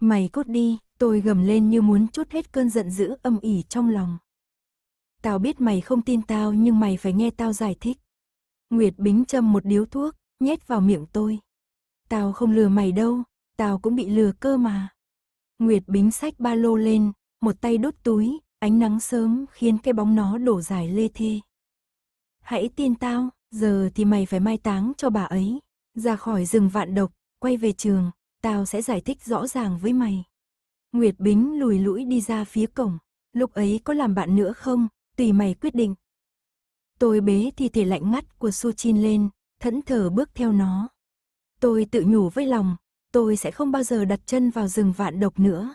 S1: Mày cốt đi, tôi gầm lên như muốn chút hết cơn giận dữ âm ỉ trong lòng. Tao biết mày không tin tao nhưng mày phải nghe tao giải thích. Nguyệt Bính châm một điếu thuốc, nhét vào miệng tôi. Tao không lừa mày đâu, tao cũng bị lừa cơ mà. Nguyệt Bính xách ba lô lên, một tay đốt túi, ánh nắng sớm khiến cái bóng nó đổ dài lê thê. Hãy tin tao, giờ thì mày phải mai táng cho bà ấy. Ra khỏi rừng vạn độc, quay về trường, tao sẽ giải thích rõ ràng với mày. Nguyệt Bính lùi lũi đi ra phía cổng, lúc ấy có làm bạn nữa không, tùy mày quyết định. Tôi bế thì thể lạnh ngắt của Su Chin lên, thẫn thờ bước theo nó. Tôi tự nhủ với lòng, tôi sẽ không bao giờ đặt chân vào rừng vạn độc nữa.